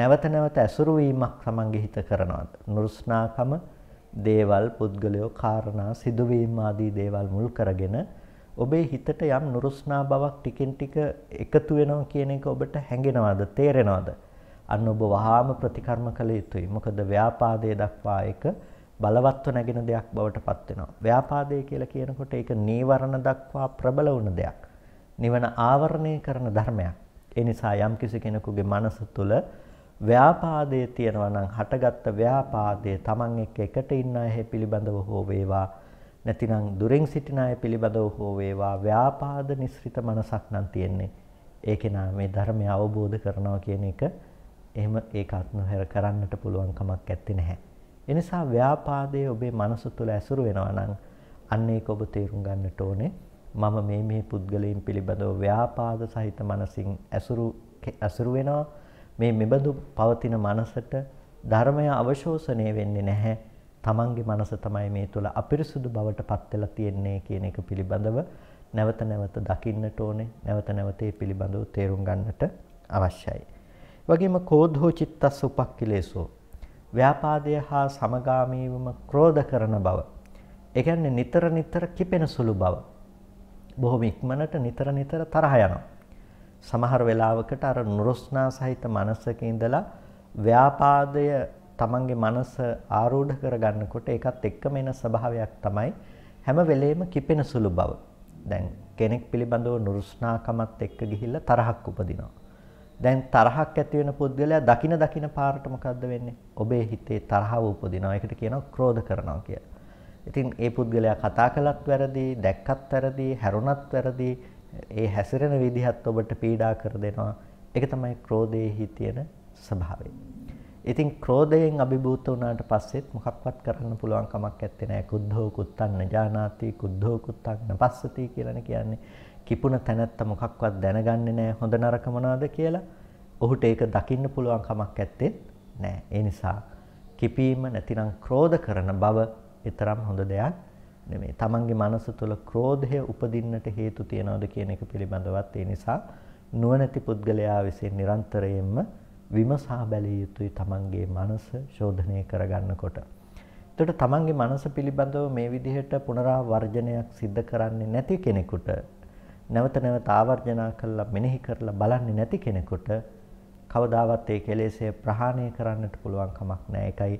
නැවත නැවත ඇසුරු වීමක් තමන්ගේ හිත කරනවාද නුරුස්නාකම දේවල් පුද්ගලයෝ කාරණා සිදුවීම් ආදී දේවල් මුල් කරගෙන ඔබේ හිතට යම් නුරුස්නා බවක් ටිකෙන් ටික එකතු වෙනවා කියන එක ඔබට හැඟෙනවද තේරෙනවද අන්න ඔබ වහාම ප්‍රතිකර්ම කළ යුතුයි මොකද ව්‍යාපාදයේ දක්වා එක බලවත්ව නැගෙන දෙයක් බවට පත් වෙනවා ව්‍යාපාදයේ කියලා කියනකොට ඒක නීවරණ දක්වා ප්‍රබල වුණ දෙයක් නිවන ආවරණය කරන ධර්මයක්. ඒ නිසා යම්කිසි කෙනෙකුගේ මනස තුළ ව්‍යාපාදයේ තියෙනවා නම් හටගත්ත ව්‍යාපාදයේ Taman එක්ක එකට ඉන්න අය පිළිබඳව හෝ වේවා නැතිනම් දුරෙන් සිටින අය පිළිබඳව හෝ වේවා ව්‍යාපාද නිස්ෘත මනසක් නම් තියෙන්නේ. ඒ කෙනා මේ ධර්මය අවබෝධ කරනවා කියන එක එහෙම ඒක අත්නොහැර කරන්නට පුළුවන් කමක් නැත්තේ නැහැ. එනිසා ව්‍යාපාදයේ ඔබේ මනස තුළ ඇසුරු වෙනවා නම් අන්න ඒක ඔබ තේරුම් ගන්නට ඕනේ. මම මේ මේ පුද්ගලයන් පිළිබඳව ව්‍යාපාද සහිත මනසින් ඇසුරු ඇසුරු වෙනවා මේ මෙබඳු පවතින මනසට ධර්මය අවශෝෂණය වෙන්නේ නැහැ තමන්ගේ මනස තමයි මේ තුළ අපිරිසුදු බවට පත් වෙලා තියෙන්නේ කියන එක පිළිබඳව නැවත නැවත දකින්නට ඕනේ නැවත නැවත ඒ පිළිබඳව තේරුම් ගන්නට අවශ්‍යයි. වගේම කෝධෝ චිත්තස් උපක්ඛිලේසෝ ව්‍යාපාදය හා සමගාමීවම ක්‍රෝධ කරන බව. ඒ කියන්නේ නිතර නිතර කිපෙන සුළු බව. බොහොම ඉක්මනට නිතර නිතර තරහ යනවා. සමහර වෙලාවකට අර නුරුස්නා සහිත මනසක ඉඳලා ව්‍යාපාදය තමන්ගේ මනස ආරූඪ කරගන්නකොට ඒකත් එක්කම එන ස්වභාවයක් තමයි හැම වෙලේම කිපෙන සුළු බව. දැන් කෙනෙක් පිළිබඳව නුරුස්නාකමත් එක්ක ගිහිල්ලා තරහක් උපදිනවා. දැන් තරහක් ඇති වෙන පුද්ගලයා දකින දකින පාරට මොකද්ද වෙන්නේ? ඔබේ හිතේ තරහව උපදිනවා. ඒකට කියනවා ක්‍රෝධ කරනවා කියලා. ඉතින් ඒ පුද්ගලයා කතා කළත් වැරදි, දැක්කත් වැරදි, හැරුණත් වැරදි, ඒ හැසිරෙන විදිහත් ඔබට පීඩා කර දෙනවා. ඒක තමයි ක්‍රෝධයේහි තියෙන ස්වභාවය. ඉතින් ක්‍රෝධයෙන් අභිභූත වුණාට පස්සෙත් මොකක්වත් කරන්න පුළුවන් කමක් නැත්තේ නෑ කුද්ධෝ කුත්තං නජානාති කුද්ධෝ කුත්තං නපස්සති කියලානේ කියන්නේ කිපුණ තැනත්ත මොකක්වත් දැනගන්නේ නෑ හොඳ නරක මොනවාද කියලා ඔහුට ඒක දකින්න පුළුවන් කමක් නැත්තේ නෑ ඒ නිසා කිපීම නැතිනම් ක්‍රෝධ කරන බව එතරම් හොඳ දෙයක් නෙමෙයි. තමන්ගේ මනස තුළ ක්‍රෝධය උපදින්නට හේතු තියනවද කියන එක පිළිබඳවත් ඒ නිසා නුවණැති පුද්ගලයා විසින් නිරන්තරයෙන්ම විමසා බැලිය යුතුයි තමන්ගේ මනස ශෝධනය කරගන්නකොට. එතකොට තමන්ගේ මනස පිළිබඳව මේ විදිහට පුනරාවර්ජනයක් සිද්ධ කරන්නේ නැති කෙනෙකුට නැවත නැවත ආවර්ජනා කරලා මෙනෙහි කරලා බලන්නේ නැති කෙනෙකුට කවදාවත් ඒ කෙලෙස්ය ප්‍රහාණය කරන්නට පුළුවන් කමක් නැහැ. ඒකයි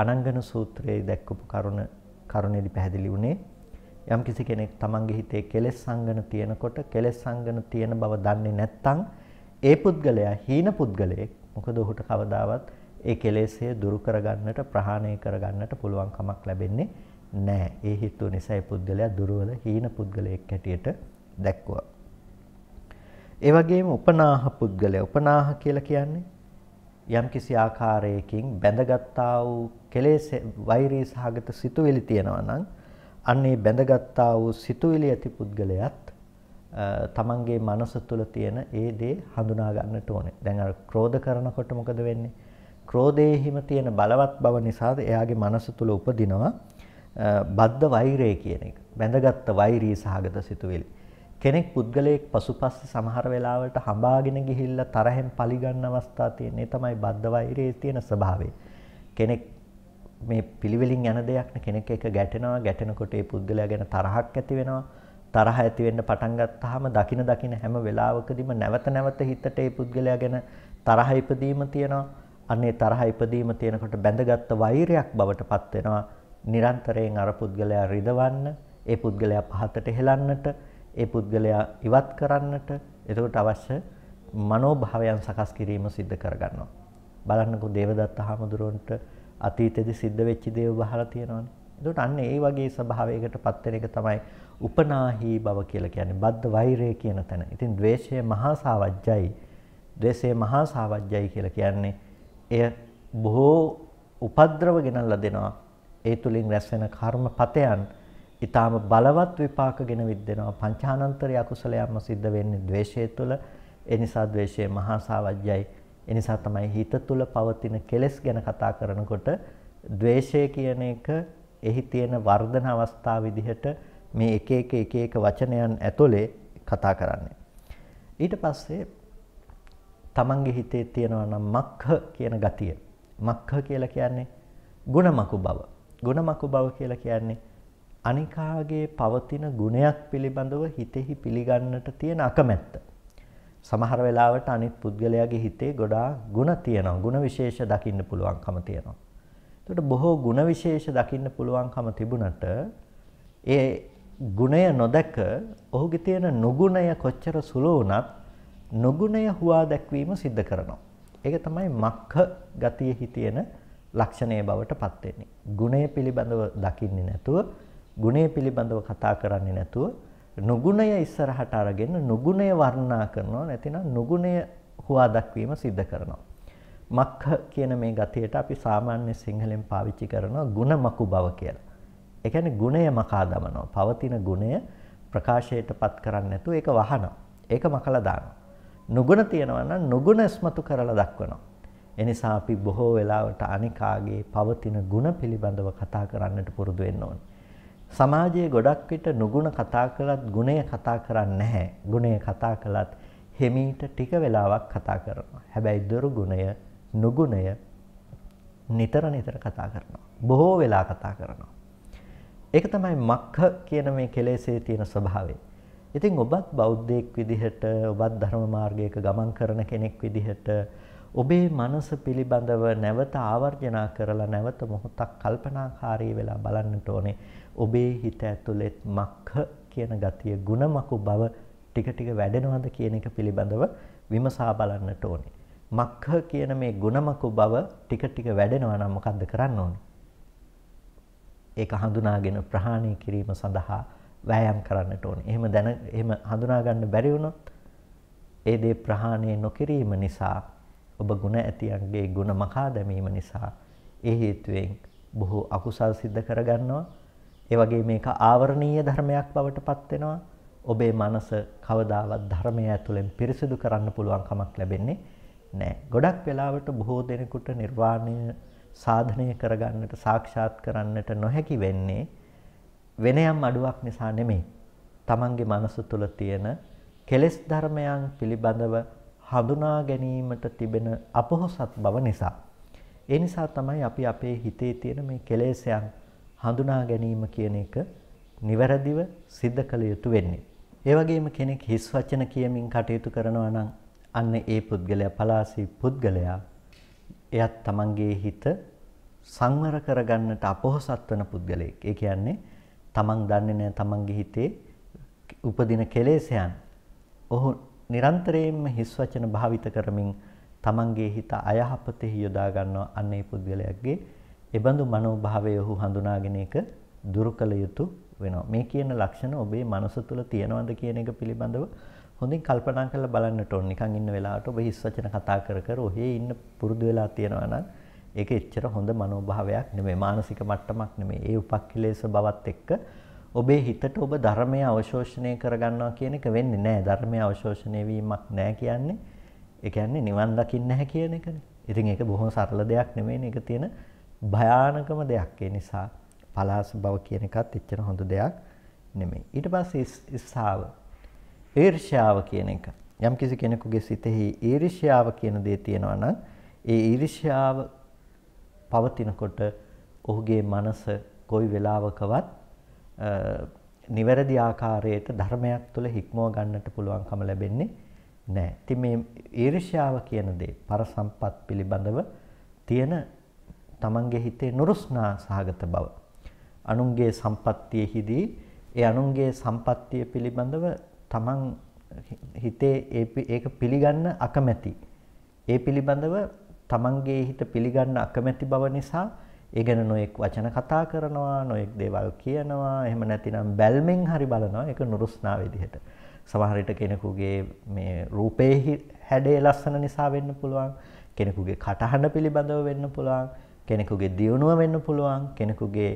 අනංගන සූත්‍රයේ දැක්වපු කරුණ කරුණේදී පැහැදිලි වුණේ යම් කිසි කෙනෙක් තමන්ගේ හිතේ කෙලෙස් සංගන තියෙනකොට කෙලෙස් සංගන තියෙන බව දන්නේ නැත්නම් ඒ පුද්ගලයා හීන පුද්ගලයෙක් මොකද ඔහුට කවදාවත් ඒ කෙලෙස්ය දුරු කරගන්නට ප්‍රහාණය කරගන්නට පුළුවන් කමක් ලැබෙන්නේ නැහැ. ඒ හේතුව නිසා ඒ පුද්ගලයා දුර්වල හීන පුද්ගලයෙක් හැටියට දැක්වුවා. ඒ වගේම උපනාහ පුද්ගලයා උපනාහ කියලා කියන්නේ යම්කිසි ආකාරයකින් බැඳගත්තා වූ කෙලෙස් වෛරී සහගත සිතුවිලි තියෙනවා නම් අන්න ඒ බැඳගත්තා වූ සිතුවිලි ඇති පුද්ගලයාත් තමන්ගේ මනස තුල තියෙන ඒ දේ හඳුනා ගන්නට ඕනේ. දැන් අර ක්‍රෝධ කරනකොට මොකද වෙන්නේ? ක්‍රෝධයේහිම තියෙන බලවත් බව නිසා එයාගේ මනස තුල උපදිනවා බද්ධ වෛරය කියන එක. බැඳගත් වෛරී සහගත සිතුවිලි. කෙනෙක් පුද්ගලයෙක් පසුපස්සේ සමහර වෙලාවට හඹාගෙන ගිහිල්ලා තරහෙන් පලිගන්න අවස්ථා තියෙන. ඒ තමයි බද්ධ වෛරයේ තියෙන ස්වභාවය. කෙනෙක් මේ පිළිවෙලින් යන දෙයක් නේ කෙනෙක් එක ගැටෙනවා ගැටෙනකොට ඒ පුද්ගලයා ගැන තරහක් ඇති වෙනවා තරහ ඇති වෙන්න පටන් ගත්තාම දකින දකින හැම වෙලාවකදීම නැවත නැවත හිතට ඒ පුද්ගලයා ගැන තරහ ඉදීම තියෙනවා අන්නේ තරහ ඉදීම තියෙනකොට බැඳගත් වෛරයක් බවට පත් වෙනවා නිරන්තරයෙන් අර පුද්ගලයා රිදවන්න ඒ පුද්ගලයා පහතට හෙලන්නට ඒ පුද්ගලයා ඉවත් කරන්නට එතකොට අවශ්‍ය මනෝභාවයන් සකස් කිරීම සිද්ධ කරගන්නවා බලන්නකෝ දේවදත්ත හාමුදුරුවන්ට අතීතයේදී සිද්ධ වෙච්ච දේව බහලා තියෙනවානේ. එතකොට අන්න ඒ වගේ ස්වභාවයකටපත් වෙන එක තමයි උපනාහි බව කියලා කියන්නේ. බද්ධ වෛරය කියන තැන. ඉතින් ද්වේෂය මහා සාවජ්ජයි. ද්වේෂය මහා සාවජ්ජයි කියලා කියන්නේ එය බොහෝ උපද්‍රව ගෙනල්ලා දෙනවා. ඒ තුලින් රැස් වෙන කර්මපතයන් ඊටාම බලවත් විපාක ගෙන විද්දෙනවා. පංචානන්තරය අකුසලයක්ම සිද්ධ වෙන්නේ ද්වේෂය තුළ. ඒ නිසා ද්වේෂය මහා සාවජ්ජයි. එනිසා තමයි හිත තුළ පවතින කෙලෙස් ගැන කතා කරනකොට ද්වේෂය කියන එක එහි තියෙන වර්ධන අවස්ථා විදිහට මේ එක එක එක එක වචනයන් ඇතුලේ කතා කරන්නේ. ඊට පස්සේ තමන්ගේ හිතේ තියෙනවා නම් මක්ඛ කියන ගතිය. මක්ඛ කියලා කියන්නේ ගුණමකු බව. ගුණමකු බව කියලා කියන්නේ අනිකාගේ පවතින ගුණයක් පිළිබඳව හිතෙහි පිළිගන්නට තියෙන අකමැත්ත. සමහර වෙලාවට අනිත් පුද්ගලයාගේ හිතේ ගොඩාක් ಗುಣ තියෙනවා. ಗುಣ විශේෂ දකින්න පුළුවන්කම තියෙනවා. එතකොට බොහෝ ಗುಣ විශේෂ දකින්න පුළුවන්කම තිබුණට ඒ ගුණය නොදක ඔහුගේ තියෙන නුගුණය කොච්චර සුළු වුණත් නුගුණය හුවා දැක්වීම සිද්ධ කරනවා. ඒක තමයි මක්ඛ ගතියෙහි තියෙන ලක්ෂණය බවට පත් වෙන්නේ. ගුණය පිළිබඳව දකින්නේ නැතුව, ගුණය පිළිබඳව කතා කරන්නේ නැතුව නුගුණය ඉස්සරහට අරගෙන නුගුණය වර්ණනා කරනවා නැතිනම් නුගුණය හුවා දක්වීම සිද්ධ කරනවා. මක්ඛ කියන මේ ගතියට අපි සාමාන්‍ය සිංහලෙන් පාවිච්චි කරනවා ಗುಣ මකු බව කියලා. ඒ කියන්නේ ගුණය මකා දමනවා. පවතින ගුණය ප්‍රකාශයටපත් කරන්නේ නැතුව ඒක වහනවා. ඒක මකලා දානවා. නුගුණ තියනවා නම් නුගුණ ස්මතු කරලා දක්වනවා. එනිසා අපි බොහෝ වෙලාවට අනිකාගේ පවතින ಗುಣ පිළිබඳව කතා කරන්නට පුරුදු වෙන්න ඕනේ. සමාජයේ ගොඩක් විට නුගුණ කතා කළත් ගුණය කතා කරන්නේ නැහැ. ගුණය කතා කළත් හිමීට ටික වෙලාවක් කතා කරනවා. හැබැයි දුර්ගුණය, නුගුණය නිතර නිතර කතා කරනවා. බොහෝ වෙලා කතා කරනවා. ඒක තමයි මක්ඛ කියන මේ කෙලෙසේ තියෙන ස්වභාවය. ඉතින් ඔබත් බෞද්ධයෙක් විදිහට, ඔබත් ධර්ම මාර්ගයක ගමන් කරන කෙනෙක් විදිහට ඔබේ මනස පිළිබඳව නැවත ආවර්ජනා කරලා නැවත මොහොතක් කල්පනාකාරී වෙලා බලන්නට ඕනේ. ඔබේ හිත ඇතුළෙත් මක්ඛ කියන ගතිය ಗುಣමකු බව ටික ටික වැඩෙනවද කියන එක පිළිබඳව විමසා බලන්නට ඕනේ. මක්ඛ කියන මේ ಗುಣමකු බව ටික ටික වැඩෙනවා නම් මොකද්ද කරන්න ඕනේ? ඒක හඳුනාගෙන ප්‍රහාණය කිරීම සඳහා වෑයම් කරන්නට ඕනේ. එහෙම දැන එහෙම හඳුනා ගන්න බැරි වුණොත් ඒ දේ ප්‍රහාණය නොකිරීම නිසා ඔබ ಗುಣ ඇතියන්ගේ ಗುಣ මකා දැමීම නිසා ඒ හේතුවෙන් බොහෝ අකුසල් සිද්ධ කරගන්නවා. ඒ වගේ මේක ආවරණීය ධර්මයක් බවට පත් වෙනවා. ඔබේ මනස කවදාවත් ධර්මය ඇතුළෙන් පිරිසිදු කරන්න පුළුවන් කමක් ලැබෙන්නේ නැහැ. ගොඩක් වෙලාවට බොහෝ දෙනෙකුට නිර්වාණය සාධනය කරගන්නට සාක්ෂාත් කරන්නට නොහැකි වෙන්නේ වෙන යම් අඩුවක් නිසා නෙමෙයි. තමන්ගේ මනස තුළ තියෙන කෙලෙස් ධර්මයන් පිළිබඳව හඳුනා ගැනීමට තිබෙන අපොහසත් බව නිසා. ඒ නිසා තමයි අපි අපේ හිතේ තියෙන මේ කෙලෙස්යන් හඳුනා ගැනීම කියන එක නිවැරදිව සිද්ධ කළ යුතු වෙන්නේ. ඒ වගේම කෙනෙක් හිස් වචන කියමින් කටයුතු කරනවා නම් අන්න ඒ පුද්ගලයා පලාසී පුද්ගලයා එයත් තමන්ගේ හිත සංවර කරගන්නට අපොහසත් වන පුද්ගලයෙක්. ඒ කියන්නේ තමන් දන්නේ නැහැ තමන්ගේ හිතේ උපදින කෙලෙසයන්. ඔහු නිරන්තරයෙන්ම හිස් වචන භාවිත කරමින් තමන්ගේ හිත අයහපතෙහි යොදා ගන්නවා අන්න ඒ පුද්ගලයාගේ එබඳු මනෝභාවය ඔහු හඳුනාගෙන එක දුරු කළ යුතු වෙනවා. මේ කියන ලක්ෂණ ඔබේ මනස තුළ තියෙනවද කියන එක පිළිබඳව හොඳින් කල්පනා කරලා බලන්නට ඕන. නිකන් ඉන්න වෙලාවට ඔබ හිස් වචන කතා කර කර ඔහේ ඉන්න පුරුදු වෙලා තියෙනවා නම් ඒක එච්චර හොඳ මනෝභාවයක් නෙමෙයි. මානසික මට්ටමක් නෙමෙයි. ඒ උපක්ඛිලේශ බවත් එක්ක ඔබේ හිතට ඔබ ධර්මය අවශෝෂණය කරගන්නවා කියන එක වෙන්නේ නැහැ. ධර්මය අවශෝෂණය වීමක් නැහැ කියන්නේ ඒ කියන්නේ නිවන් දකින්න නැහැ කියන එකනේ. ඉතින් ඒක බොහොම සරල දෙයක් නෙමෙයි. ඒක තියෙන භයානකම දෙයක්. ඒ නිසා පලාස බව කියන එකත් එච්චර හොඳ දෙයක් නෙමෙයි. ඊට පස්සේ ඉස්සාව ඊර්ෂ්‍යාව කියන එක. යම් කිසි කෙනෙකුගේ සිතෙහි ඊර්ෂ්‍යාව කියන දේ තියෙනවා නම් ඒ ඊර්ෂ්‍යාව පවතිනකොට ඔහුගේ මනස කොයි වෙලාවකවත් නිවැරදි ආකාරයට ධර්මයක් තුළ හික්මව ගන්නට පුළුවන්කම ලැබෙන්නේ නැහැ. ඉතින් මේ ඊර්ෂ්‍යාව කියන දේ පරසම්පත් පිළිබඳව තියෙන තමන්ගේ හිතේ නුරුස්නා සහගත බව. අනුන්ගේ සම්පත්තියෙහිදී ඒ අනුන්ගේ සම්පත්තිය පිළිබඳව තමන් හිතේ ඒක පිළිගන්න අකමැති. ඒ පිළිබඳව තමන්ගේ හිත පිළිගන්න අකමැති බව නිසා ඒ ගැන නොයෙක් වචන කතා කරනවා, නොයෙක් දේවල් කියනවා, එහෙම නැතිනම් බැල්මෙන් හරි බලනවා ඒක නුරුස්නා විදිහට. සමහර විට කෙනෙකුගේ මේ රූපයේ හැඩේ ලස්සන නිසා වෙන්න පුළුවන්, කෙනෙකුගේ කටහඬ පිළිබඳව වෙන්න පුළුවන්. කෙනෙකුගේ දියුණුව වෙන්න පුළුවන් කෙනෙකුගේ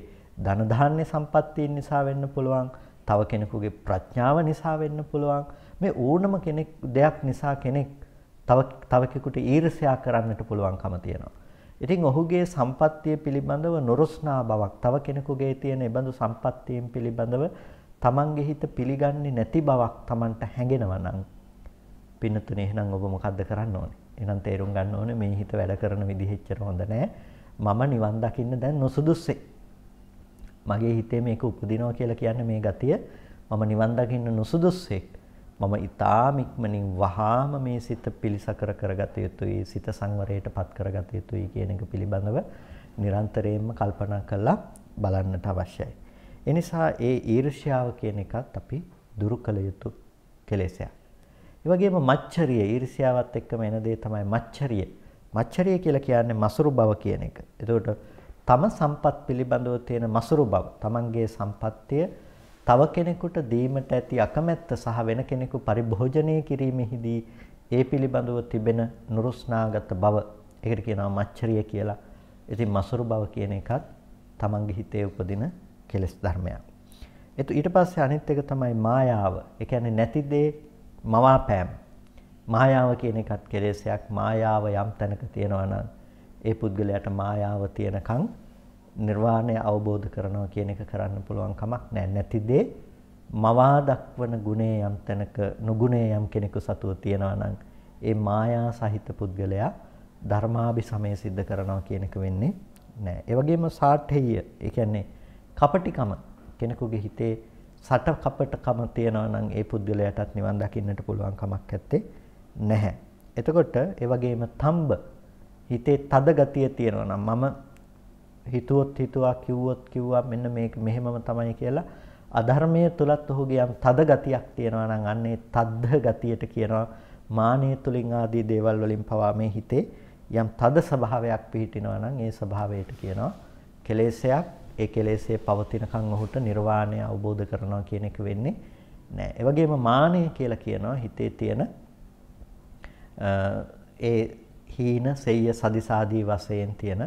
ධනධාන්‍ය සම්පත්තීන් නිසා වෙන්න පුළුවන් තව කෙනෙකුගේ ප්‍රඥාව නිසා වෙන්න පුළුවන් මේ ඕනම කෙනෙක් දෙයක් නිසා කෙනෙක් තව තවකෙකුට ඊර්ෂ්‍යා කරන්නට පුළුවන්කම තියෙනවා. ඉතින් ඔහුගේ සම්පත්තිය පිළිබඳව නොරොස්නා බවක් තව කෙනෙකුගේ තියෙන එබඳු සම්පත්තියන් පිළිබඳව තමන්ගේ හිත පිළිගන්නේ නැති බවක් තමන්ට හැඟෙනවා නම් පින්නතුනේ එහෙනම් ඔබ මොකද්ද කරන්න ඕනේ? එහෙනම් තේරුම් ගන්න ඕනේ මේ හිත වැඩ කරන විදිහ එච්චර හොඳ නැහැ. මම නිවන් දකින්න දැන් නොසුදුස්සේ. මගේ හිතේ මේක උපදිනවා කියලා කියන්නේ මේ ගතිය මම නිවන් දකින්න නොසුදුස්සේ. මම ඊටාම ඉක්මනින් වහාම මේ සිත පිළිසකර කරගත යුතුයි, සිත සංවරයටපත් කරගත යුතුයි කියන එක පිළිබඳව නිරන්තරයෙන්ම කල්පනා කරලා බලන්නට අවශ්‍යයි. එනිසා ඒ ඊර්ෂ්‍යාව කියන එකත් අපි දුරු කළ යුතු කෙලෙසයක්. ඒ වගේම මච්චරිය ඊර්ෂ්‍යාවත් එක්කම එන දේ තමයි මච්චරිය. මච්චරිය කියලා කියන්නේ මසුරු බව කියන එක. එතකොට තම සම්පත් පිළිබඳව තියෙන මසුරු බව, තමන්ගේ සම්පත්තිය තව කෙනෙකුට දීමට ඇති අකමැත්ත සහ වෙන කෙනෙකු පරිභෝජනය කිරීමෙහිදී ඒ පිළිබඳව තිබෙන නුරුස්නාගත බව, ඒකට කියනවා මච්චරිය කියලා. ඉතින් මසුරු බව කියන එකත් තමන්ගේ හිතේ උපදින කෙලෙස් ධර්මයක්. ඒත් ඊට පස්සේ අනිත් එක තමයි මායාව. ඒ කියන්නේ නැති දේ මවාපෑම. මායාව කියන එකත් කෙලෙසයක් මායාව යම් තැනක තියෙනවා නම් ඒ පුද්ගලයාට මායාව තියෙනකන් නිර්වාණය අවබෝධ කරනවා කියන එක කරන්න පුළුවන් කමක් නැහැ නැති දේ මවා දක්වන ගුණේ යම් තැනක නුගුණේ යම් කෙනෙකු සතුව තියෙනවා නම් ඒ මායා සහිත පුද්ගලයා ධර්මාභි සමය සිද්ධ කරනවා කියන එක වෙන්නේ නෑ. ඒ වගේම සාඨෙය, ඒ කියන්නේ කපටිකම කෙනෙකුගේ හිතේ සට කපටකම තියෙනවා නම් ඒ පුද්ගලයාටත් නිවන් දකින්නට පුළුවන් කමක් නැත්තේ නැහැ. එතකොට ඒ වගේම තඹ හිතේ තද ගතිය තියෙනවා නම් මම හිතුවොත් හිතුවා කිව්වොත් කිව්වා මෙන්න මේක මෙහෙමම තමයි කියලා අධර්මයේ තුලත් ඔහුගේ යම් තද ගතියක් තියෙනවා නම් අන්නේ තද්ද ගතියට කියනවා මානෙය තුලින් ආදී දේවල් වලින් පවා මේ හිතේ යම් තද ස්වභාවයක් පිහිටිනවා නම් ඒ ස්වභාවයට කියනවා කෙලෙසයක් ඒ කෙලෙසේ පවතිනකන් ඔහුට නිර්වාණය අවබෝධ කරනවා කියන එක වෙන්නේ නෑ. ඒ වගේම මානෙය කියලා කියනවා හිතේ තියෙන ඒ හීන සෙය්‍ය සදිසාදී වශයෙන් තියෙන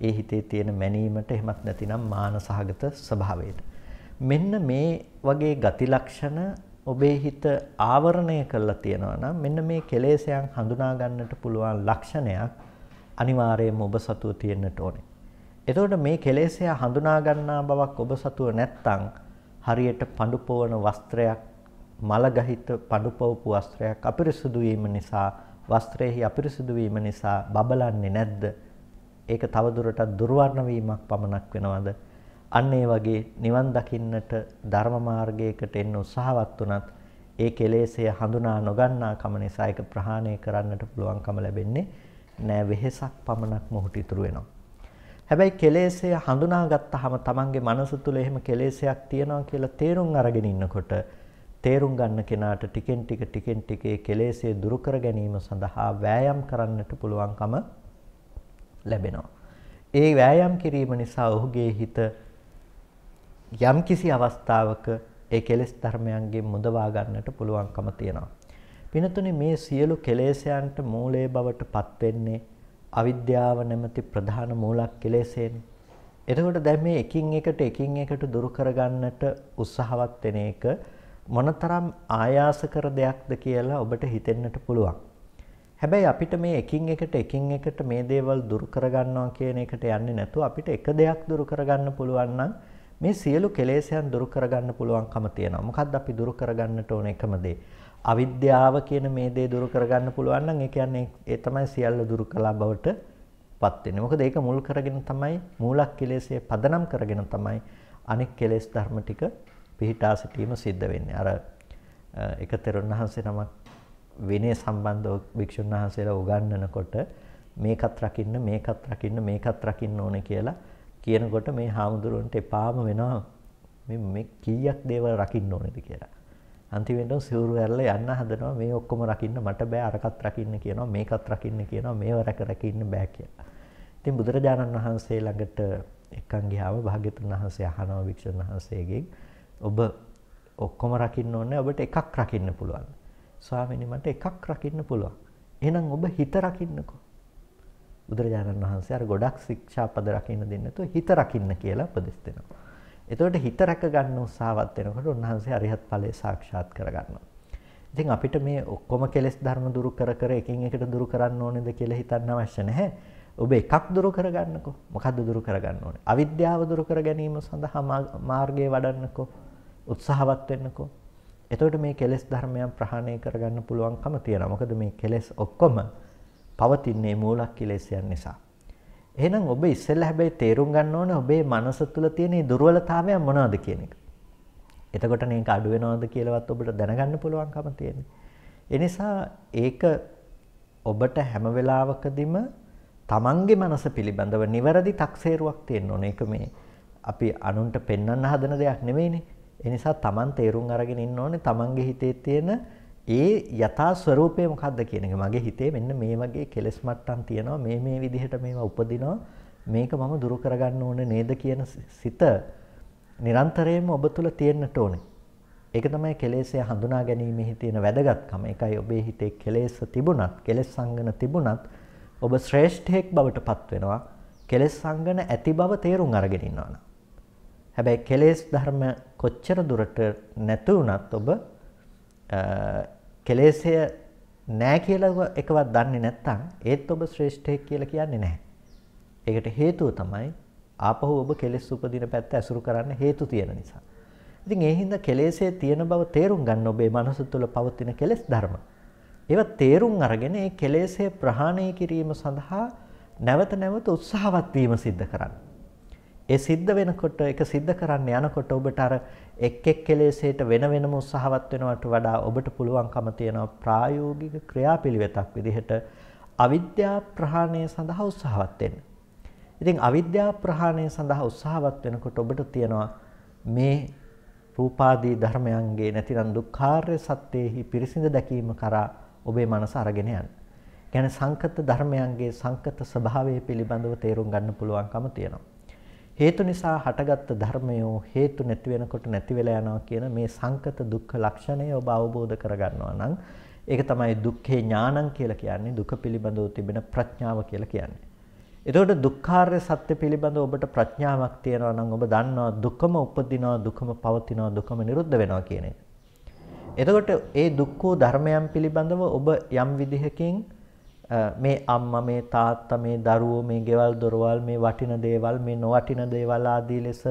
ඒ හිතේ තියෙන මැනීමට එහෙමත් නැතිනම් මානසහගත ස්වභාවයට මෙන්න මේ වගේ ගති ලක්ෂණ ඔබේ හිත ආවරණය කරලා තියෙනවා නම් මෙන්න මේ කෙලෙසයන් හඳුනා ගන්නට පුළුවන් ලක්ෂණයක් අනිවාර්යයෙන්ම ඔබ සතුව තියෙන්නට ඕනේ. එතකොට මේ කෙලෙසය හඳුනා ගන්නා බවක් ඔබ සතුව නැත්නම් හරියට පඳුපවන වස්ත්‍රයක් මල ගහිත පඳුපවපු වස්ත්‍රයක් අපිරිසුදු වීම නිසා වස්ත්‍රයේහි අපිරිසුදු වීම නිසා බබලන්නේ නැද්ද? ඒක තවදුරටත් දුර්වර්ණ වීමක් පමණක් වෙනවද? අන්න ඒ වගේ නිවන් දකින්නට ධර්ම මාර්ගයකට එන්න උත්සාහවත් වුණත් ඒ කෙලෙස්ය හඳුනා නොගන්නා කම නිසා ඒක ප්‍රහාණය කරන්නට පුළුවන්කම ලැබෙන්නේ නෑ වෙහෙසක් පමණක් මොහුට ඉතුරු වෙනවා. හැබැයි කෙලෙස්ය හඳුනාගත්තාම තමන්ගේ මනස තුල එහෙම කෙලෙස්යක් තියෙනවා කියලා තේරුම් අරගෙන ඉන්නකොට තේරුම් ගන්න කෙනාට ටිකෙන් ටික ටිකෙන් ටික ඒ කෙලෙස්ය දුරු කර ගැනීම සඳහා වෑයම් කරන්නට පුළුවන්කම ලැබෙනවා. ඒ වෑයම් කිරීම නිසා ඔහුගේ හිත යම්කිසි අවස්ථාවක ඒ කෙලෙස් ධර්මයන්ගෙන් මුදවා ගන්නට පුළුවන්කම තියෙනවා. පිනතුනේ මේ සියලු කෙලෙස්යන්ට මූලයේ බවට පත් වෙන්නේ අවිද්‍යාව නැමැති ප්‍රධාන මූලක් කෙලෙසේනේ. එතකොට දැන් මේ එකින් එකට එකින් එකට දුරු කරගන්නට උත්සාහවත් වෙන එක මොනතරම් ආයාස කර දෙයක්ද කියලා ඔබට හිතෙන්නට පුළුවන්. හැබැයි අපිට මේ එකින් එකට එකින් එකට මේ දේවල් දුරු කරගන්නවා කියන එකට යන්නේ නැතුව අපිට එක දෙයක් දුරු කරගන්න පුළුවන් නම් මේ සියලු කෙලෙස්යන් දුරු කරගන්න පුළුවන්කම තියෙනවා. මොකද්ද අපි දුරු කරගන්නට ඕන එකම දේ? අවිද්‍යාව කියන මේ දේ දුරු කරගන්න පුළුවන් නම් ඒ කියන්නේ ඒ තමයි සියල්ල දුරු කළා බවට පත් වෙන්නේ. මොකද ඒක මුල් කරගෙන තමයි මූලක් කෙලෙස්යේ පදනම් කරගෙන තමයි අනෙක් කෙලෙස් ධර්ම ටික පිහිටා සිටීම සිද්ධ වෙන්නේ. අර එක තෙරුන් වහන්සේ නමක් විනය සම්බන්ධව භික්ෂුන් වහන්සේලා උගන්වනකොට මේකත් රකින්න මේකත් රකින්න මේකත් රකින්න ඕනේ කියලා කියනකොට මේ හාමුදුරුවන්ට එපාම වෙනවා මේ මේ කීයක් දේවල් රකින්න ඕනේද කියලා. අන්තිමට සිවුරු ඇරලා යන්න හදනවා මේ ඔක්කොම රකින්න මට බෑ අරකත් රකින්න කියනවා මේකත් රකින්න කියනවා මේව රැක රැක ඉන්න බෑ කියලා. ඉතින් බුදුරජාණන් වහන්සේ ළඟට එක්කන් ගියාම භාග්‍යතුන් වහන්සේ අහනවා වික්ෂුන් වහන්සේගෙන් ඔබ ඔක්කොම රකින්න ඕනේ ඔබට එකක් රකින්න පුළුවන්. ස්වාමීනි මට එකක් රකින්න පුළුවන්. එහෙනම් ඔබ හිත රකින්නකෝ. බුදුරජාණන් වහන්සේ අර ගොඩක් ශික්ෂාපද රකින්න දෙන්නේ නැතුව හිත රකින්න කියලා උපදෙස් දෙනවා. එතකොට හිත රැක ගන්න උත්සාහවත් වෙනකොට උන්වහන්සේ අරිහත් ඵලය සාක්ෂාත් කරගන්නවා. ඉතින් අපිට මේ ඔක්කොම කෙලෙස් ධර්ම දුරු කර කර එකින් එකට දුරු කරන්න ඕනේද කියලා හිතන්න අවශ්‍ය නැහැ. ඔබ එකක් දුරු කරගන්නකෝ. මොකද්ද දුරු කරගන්න ඕනේ? අවිද්‍යාව දුරු කර ගැනීම සඳහා මාර්ගය වඩන්නකෝ. උත්සාහවත් වෙන්නකෝ. එතකොට මේ කෙලෙස් ධර්මයන් ප්‍රහාණය කරගන්න පුළුවන්කම තියෙනවා. මොකද මේ කෙලෙස් ඔක්කොම පවතින්නේ මූලක් කෙලෙස්යන් නිසා. එහෙනම් ඔබ ඉස්සෙල්ලා හැබැයි තේරුම් ගන්න ඕනේ ඔබේ මනස තුළ තියෙන දුර්වලතාවයන් මොනවද කියන එක. එතකොට මේක අඩු වෙනවද කියලාවත් ඔබට දැනගන්න පුළුවන්කම තියෙනවා. ඒ නිසා ඒක ඔබට හැම වෙලාවකදීම තමන්ගේ මනස පිළිබඳව නිවැරදි තක්සේරුවක් තියෙන්න ඕනේ. ඒක මේ අපි අනුන්ට පෙන්වන්න හදන දෙයක් නෙමෙයිනේ. එනිසා Taman තේරුම් අරගෙන ඉන්න ඕනේ Tamanගේ හිතේ තියෙන ඒ යථා ස්වરૂපය මොකද්ද කියන එක. මගේ හිතේ මෙන්න මේ වගේ කෙලෙස් මට්ටම් තියෙනවා. මේ මේ විදිහට මේවා උපදිනවා. මේක මම දුරු කරගන්න ඕනේ නේද කියන සිත නිරන්තරයෙන්ම ඔබ තුල තියෙන්නට ඕනේ. ඒක තමයි කෙලෙස්ය හඳුනා ගැනීමෙහි තියෙන වැදගත්කම. ඒකයි ඔබේ හිතේ කෙලෙස් තිබුණත්, කෙලෙස් සංගන තිබුණත් ඔබ ශ්‍රේෂ්ඨයෙක් බවට පත් වෙනවා. කෙලෙස් සංගන ඇති බව තේරුම් අරගෙන ඉන්නවා. හැබැයි කෙලෙස් ධර්ම කොච්චර දුරට නැතු වුණත් ඔබ කෙලෙසය නෑ කියලා එකවත් දන්නේ නැත්නම් ඒත් ඔබ ශ්‍රේෂ්ඨයෙක් කියලා කියන්නේ නැහැ. ඒකට හේතුව තමයි ආපහු ඔබ කෙලෙස් උපදින පැත්ත ඇසුරු කරන්න හේතු තියෙන නිසා. ඉතින් ඒ හින්දා කෙලෙසේ තියෙන බව තේරුම් ගන්න ඔබේ මනස තුළ පවතින කෙලෙස් ධර්ම. ඒවා තේරුම් අරගෙන ඒ කෙලෙසේ ප්‍රහාණය කිරීම සඳහා නැවත නැවත උත්සාහවත් වීම සිද්ධ කරන්න. ඒ සිද්ධ වෙනකොට ඒක සිද්ධ කරන්න යනකොට ඔබට අර එක් එක් කෙලෙසේට වෙන වෙනම උත්සාහවත් වෙනවට වඩා ඔබට පුළුවන්කම තියෙනවා ප්‍රායෝගික ක්‍රියාපිළිවෙතක් විදිහට අවිද්‍යා ප්‍රහාණය සඳහා උත්සාහවත් වෙන්න. ඉතින් අවිද්‍යා ප්‍රහාණය සඳහා උත්සාහවත් වෙනකොට ඔබට තියෙනවා මේ රූපාදී ධර්මයන්ගේ නැතිනම් දුක්ඛාර්ය සත්‍යෙහි පිරිසිඳ දැකීම කරා ඔබේ මනස අරගෙන යන්න. කියන්නේ සංකත ධර්මයන්ගේ සංකත ස්වභාවය පිළිබඳව තේරුම් ගන්න පුළුවන්කම තියෙනවා. හේතු නිසා හටගත්තු ධර්මයෝ හේතු නැති වෙනකොට නැති වෙලා යනවා කියන මේ සංකත දුක්ඛ ලක්ෂණය ඔබ අවබෝධ කරගන්නවා නම් ඒක තමයි දුක්ඛේ ඥානං කියලා කියන්නේ දුක පිළිබඳව තිබෙන ප්‍රඥාව කියලා කියන්නේ. එතකොට දුක්ඛාර්ය සත්‍ය පිළිබඳව ඔබට ප්‍රඥාවක් තියෙනවා නම් ඔබ දන්නවා දුකම උපදිනවා දුකම පවතිනවා දුකම නිරුද්ධ වෙනවා කියන එක. එතකොට ඒ දුක්ඛෝ ධර්මයන් පිළිබඳව ඔබ යම් විදිහකින් මේ අම්මා මේ තාත්තා මේ දරුවෝ මේ ගෙවල් දොරවල් මේ වටින දේවල් මේ නොවටින දේවල් ආදී ලෙස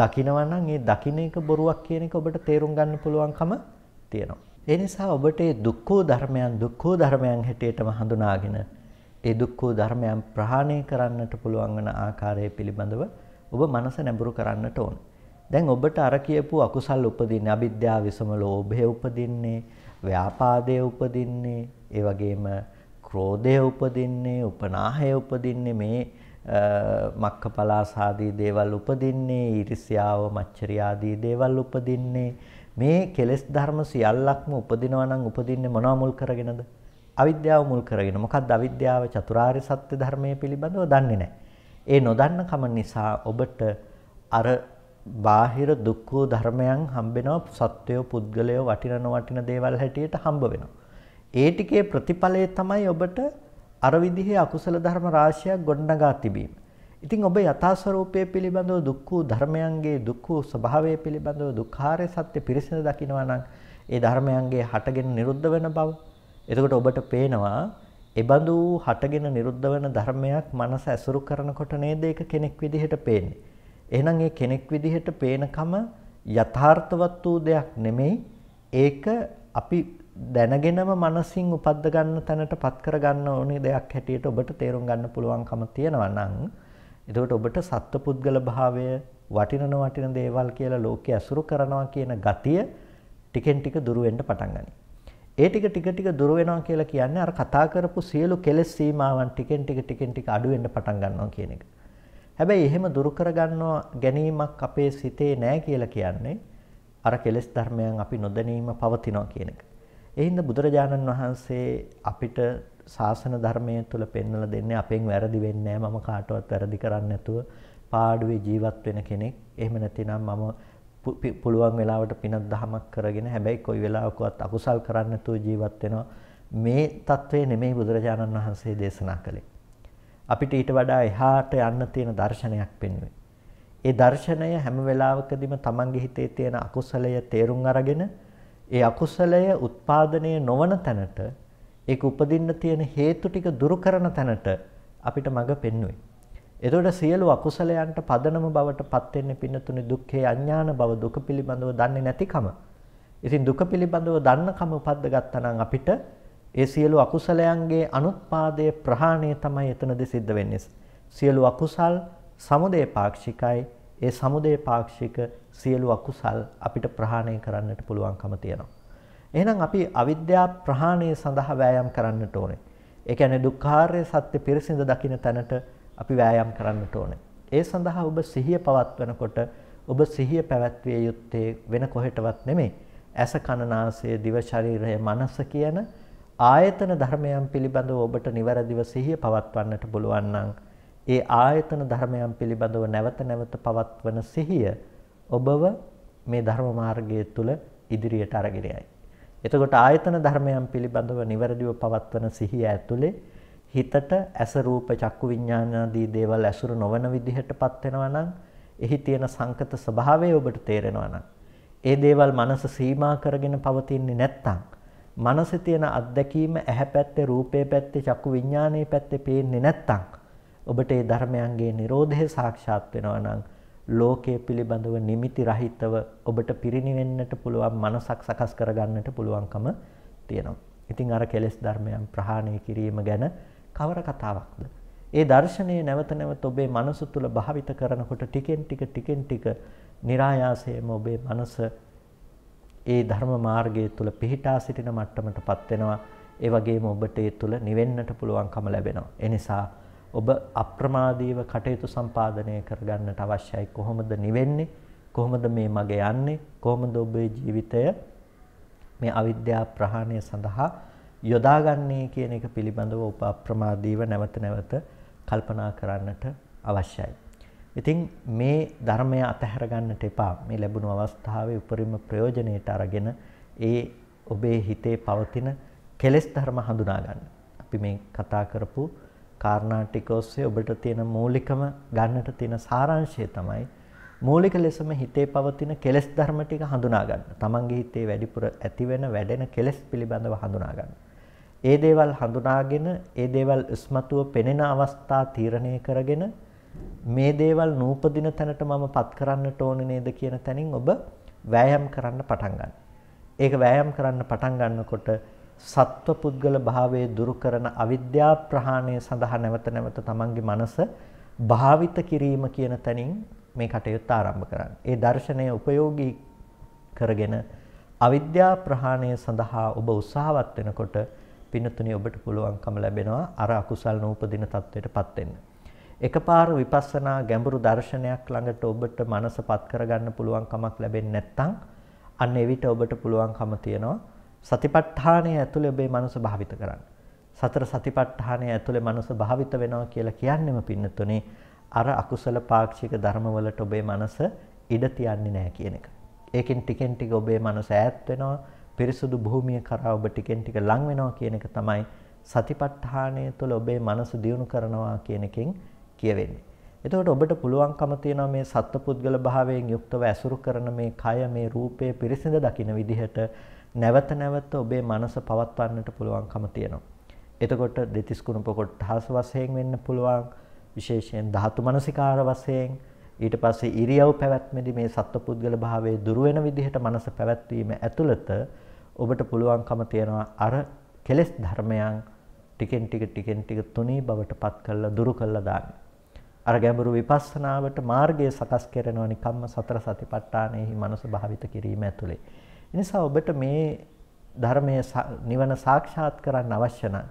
දකිනවා නම් ඒ දකින්න එක බොරුවක් කියන එක ඔබට තේරුම් ගන්න පුළුවන්කම තියෙනවා. ඒ නිසා ඔබට මේ දුක්ඛෝ ධර්මයන් දුක්ඛෝ ධර්මයන් හැටියටම හඳුනාගෙන ඒ දුක්ඛෝ ධර්මයන් ප්‍රහාණය කරන්නට පුළුවන් වන ආකාරය පිළිබඳව ඔබ මනස නැඹුරු කරන්නට ඕන. දැන් ඔබට අර කියපු අකුසල් උපදින්නේ අවිද්‍යාව විසම ලෝභය උපදින්නේ ව්‍යාපාදය උපදින්නේ ඒ වගේම ක්‍රෝධය උපදින්නේ, උපනාහය උපදින්නේ මේ මක්ක පලාසාදී දේවල් උපදින්නේ, ඊර්ෂ්‍යාව, මච්චරියාදී දේවල් උපදින්නේ. මේ කෙලෙස් ධර්ම සියල්ලක්ම උපදිනවා නම් උපදින්නේ මොනවා මුල් කරගෙනද? අවිද්‍යාව මුල් කරගෙන. මොකක්ද අවිද්‍යාව චතුරාර්ය සත්‍ය ධර්මයේ පිළිබඳව දන්නේ නැහැ. ඒ නොදන්න කම නිසා ඔබට අර බාහිර දුක්ඛ ධර්මයන් හම්බෙනවා සත්වය පුද්ගලය වටින නොවටින දේවල් හැටියට හම්බ වෙනවා. ඒ ටිකේ ප්‍රතිඵලය තමයි ඔබට අර විදිහේ අකුසල ධර්ම රාශියක් ගොඩනගා තිබීම. ඉතින් ඔබ යථා ස්වરૂපයේ පිළිබඳව දුක් වූ ධර්මයන්ගේ දුක් වූ ස්වභාවය පිළිබඳව දුක්ඛාරය සත්‍ය පිරිසිඳ දකිනවා නම් ඒ ධර්මයන්ගේ හටගෙන නිරුද්ධ වෙන බව. එතකොට ඔබට පේනවා එබඳු හටගෙන නිරුද්ධ වෙන ධර්මයක් මනස ඇසුරු කරනකොට නේද ඒක කෙනෙක් විදිහට පේන්නේ. එහෙනම් ඒ කෙනෙක් විදිහට පේනකම යථාර්ථවත් වූ දෙයක් නෙමෙයි. ඒක අපි දැනගෙනම මනසින් උපද්ද ගන්න තැනට පත් කර ගන්න ඕනේ දෙයක් හැටියට ඔබට තේරුම් ගන්න පුළුවන්කම තියෙනවා නම් එතකොට ඔබට සත්පුද්ගල භාවය වටිනන වටින දේවල් කියලා ලෝකේ අසුරු කරනවා කියන ගතිය ටිකෙන් ටික දුරු වෙන්න පටන් ගනී. ඒ ටික ටික ටික දුර වෙනවා කියලා කියන්නේ අර කතා කරපු සියලු කෙලෙස් සීමාවන් ටිකෙන් ටික ටිකෙන් ටික අඩු වෙන්න පටන් ගන්නවා කියන එක. හැබැයි එහෙම දුරු කරගන්නවා ගැනීමක් අපේ සිතේ නැහැ කියලා කියන්නේ අර කෙලෙස් ධර්මයන් අපි නොදැනීම පවතිනවා කියන එක. ඒ හින්දා බුදුරජාණන් වහන්සේ අපිට ශාසන ධර්මය තුල පෙන්වලා දෙන්නේ අපෙන් වැරදි වෙන්නේ නැහැ මම කාටවත් වැරදි කරන්නේ නැතුව පාඩුවේ ජීවත් වෙන කෙනෙක්. එහෙම නැතිනම් මම පුළුවන් වෙලාවට පිනක් දහමක් කරගෙන හැබැයි කොයි වෙලාවකවත් අකුසල් කරන්නේ නැතුව ජීවත් වෙනවා. මේ తත්වේ නෙමෙයි බුදුරජාණන් වහන්සේ දේශනා කළේ. අපිට ඊට වඩා එහාට යන්න තියෙන දර්ශනයක් පෙන්වුවේ. ඒ දර්ශනය හැම වෙලාවකදීම තමන්ගේ හිතේ තියෙන අකුසලය තේරුම් අරගෙන ඒ අකුසලය උත්පාදනය නොවන තැනට ඒක උපදින්න තියෙන හේතු ටික දුරු කරන තැනට අපිට මඟ පෙන්වුවේ. එතකොට සියලු අකුසලයන්ට පදනම බවට පත් වෙන්නේ පින්නතුනේ දුක්ඛේ අඥාන බව දුක පිළිබඳව දන්නේ නැතිකම. ඉතින් දුක පිළිබඳව දන්නකම උපද්ද ගත්තා නම් අපිට ඒ සියලු අකුසලයන්ගේ අනුත්පාදයේ ප්‍රහාණය තමයි එතනදී සිද්ධ වෙන්නේ. සියලු අකුසල් සමුදේ පාක්ෂිකයි ඒ සමුදේ පාක්ෂික සියලු අකුසල් අපිට ප්‍රහාණය කරන්නට පුළුවන්කම තියෙනවා. එහෙනම් අපි අවිද්‍යා ප්‍රහාණය සඳහා වෑයම් කරන්නට ඕනේ. ඒ කියන්නේ දුක්ඛාර්ය සත්‍ය පිරිසිඳ දකින්න තැනට අපි වෑයම් කරන්නට ඕනේ. ඒ සඳහා ඔබ සිහිය පවත්වනකොට ඔබ සිහිය පැවැත්විය යුත්තේ වෙන කොහෙටවත් නෙමෙයි. ඇස කන නාසය දිව ශරීරය මනස කියන ආයතන ධර්මයන් පිළිබඳව ඔබට නිවැරදිව සිහිය පවත්වන්නට පුළුවන් නම් ඒ ආයතන ධර්මයන් පිළිබඳව නැවත නැවත පවත්වන සිහිය ඔබව මේ ධර්ම මාර්ගය තුල ඉදිරියට අරගෙන යයි. එතකොට ආයතන ධර්මයන් පිළිබඳව නිවැරදිව පවත්වන සිහිය ඇතුලේ හිතට ඇස රූප චක්කු විඤ්ඤාණාදී දේවල් ඇසුරු නොවන විදිහටපත් වෙනවා නම් එහි තියෙන සංකත ස්වභාවය ඔබට තේරෙනවා නම් ඒ දේවල් මනස සීමා කරගෙන පවතින්නේ නැත්තම් මනසේ තියෙන අත්දැකීම ඇහැ පැත්තේ රූපේ පැත්තේ චක්කු විඤ්ඤාණයේ පැත්තේ පේන්නේ නැත්තම් ඔබට ඒ ධර්මයන්ගේ Nirodhe සාක්ෂාත් වෙනවා නම් ලෝකයේ පිළිබඳව නිමිති රහිතව ඔබට පිරිණිවෙන්නට පුළුවන් මනසක් සකස් කරගන්නට පුළුවන්කම තියෙනවා. ඉතින් අර කෙලෙස් ධර්මයන් ප්‍රහාණය කිරීම ගැන කවර කතාවක්ද? ඒ දර්ශනය නැවත නැවත ඔබේ මනස තුළ භාවිත කරනකොට ටිකෙන් ටික ටිකෙන් ටික નિરાයාසයෙන්ම ඔබේ මනස ඒ ධර්ම මාර්ගය තුළ පිහිටා සිටින මට්ටමටපත් වෙනවා. ඒ වගේම ඔබට ඒ තුළ නිවෙන්නට පුළුවන්කම ලැබෙනවා. ඒ නිසා ඔබ අප්‍රමාදීව කටයුතු සම්පාදනය කරගන්නට අවශ්‍යයි. කොහොමද නිවෙන්නේ? කොහොමද මේ මග යන්නේ? කොහොමද ඔබේ ජීවිතය මේ අවිද්‍යාව ප්‍රහාණය සඳහා යොදාගන්නේ කියන එක පිළිබඳව ඔබ අප්‍රමාදීව නැවත නැවත කල්පනා කරන්නට අවශ්‍යයි. ඉතින් මේ ධර්මය අතහැර ගන්නට එපා. මේ ලැබුණු අවස්ථාවේ උපරිම ප්‍රයෝජනයට අරගෙන ඒ ඔබේ හිතේ පවතින කෙලෙස් ධර්ම හඳුනා ගන්න. අපි මේ කතා කරපු කාරණා ටික ඔස්සේ ඔබට තියෙන මූලිකම ගන්නට තියෙන සාරාංශය තමයි මූලික ලෙසම හිතේ පවතින කෙලෙස් ධර්ම ටික හඳුනා ගන්න. තමන්ගේ හිතේ වැඩිපුර ඇති වෙන වැඩෙන කෙලෙස් පිළිබඳව හඳුනා ගන්න. ඒ දේවල් හඳුනාගෙන ඒ දේවල් ඉස්මතුව පෙනෙන අවස්ථා තීරණය කරගෙන මේ දේවල් නූපදින තැනට මම පත් කරන්නට ඕනේ නේද කියන තැනින් ඔබ වෑයම් කරන්න පටන් ගන්න. ඒක වෑයම් කරන්න පටන් ගන්නකොට සත්ව පුද්ගල භාවයේ දුරු කරන අවිද්‍යා ප්‍රහාණය සඳහා නැවත නැවත තමන්ගේ මනස භාවිත කිරීම කියන තැනින් මේ කටයුත්ත ආරම්භ කරන්න. ඒ දර්ශනය උපයෝගී කරගෙන අවිද්‍යා ප්‍රහාණය සඳහා ඔබ උත්සාහවත් වෙනකොට පින්නතුනි ඔබට පුළුවන්කම ලැබෙනවා අර අකුසල් නූපදින තත්වයටපත් වෙන්න. එකපාර විපස්සනා ගැඹුරු දර්ශනයක් ළඟට ඔබට මනසපත් කරගන්න පුළුවන් කමක් ලැබෙන්නේ නැත්නම් අන්න එවිට ඔබට පුළුවන්කම තියෙනවා සතිපට්ඨානය ඇතුළේ ඔබේ මනස භාවිත කරන්න. සතර සතිපට්ඨානය ඇතුළේ මනස භාවිත වෙනවා කියලා කියන්නෙම පින්නතුනේ අර අකුසල පාක්ෂික ධර්මවලට ඔබේ මනස ඉඩ තියන්නේ නැහැ කියන එක. ඒකෙන් ටිකෙන් ටික ඔබේ මනස ඈත් වෙනවා, පිරිසුදු භූමිය කරා ඔබ ටිකෙන් ටික ලං වෙනවා කියන එක තමයි සතිපට්ඨානය තුළ ඔබේ මනස දියුණු කරනවා කියන එකෙන් කියවෙන්නේ. එතකොට ඔබට පුළුවන්කම තියෙනවා මේ සත්පුද්ගල භාවයෙන් යුක්තව ඇසුරු කරන මේ කය මේ රූපය පිරිසිඳ දකින විදිහට නැවත නැවත ඔබේ මනස පවත්වන්නට පුළුවන්කම තියෙනවා. එතකොට දෙතිස් කුණප කොටහස් වශයෙන් වෙන්න පුළුවන් විශේෂයෙන් ධාතු මනසිකාර වශයෙන් ඊට පස්සේ ඉරියව් පැවැත්මේදී මේ සත්පුද්ගල භාවයේ දුර වෙන විදිහට මනස පැවැත්වීම ඇතුළත ඔබට පුළුවන්කම තියෙනවා අර කෙලෙස් ධර්මයන් ටිකෙන් ටික ටිකෙන් ටික තුනී බවට පත් කරලා දුරු කරලා දාන්න. අර ගැඹුරු විපස්සනාවට මාර්ගය සකස් කරනවා නිකම්ම සතර සතිපට්ඨානයේ මනස භාවිත කිරීම ඇතුලේ. එනිසා ඔබට මේ ධර්මය නිවන සාක්ෂාත් කරන්න අවශ්‍ය නම්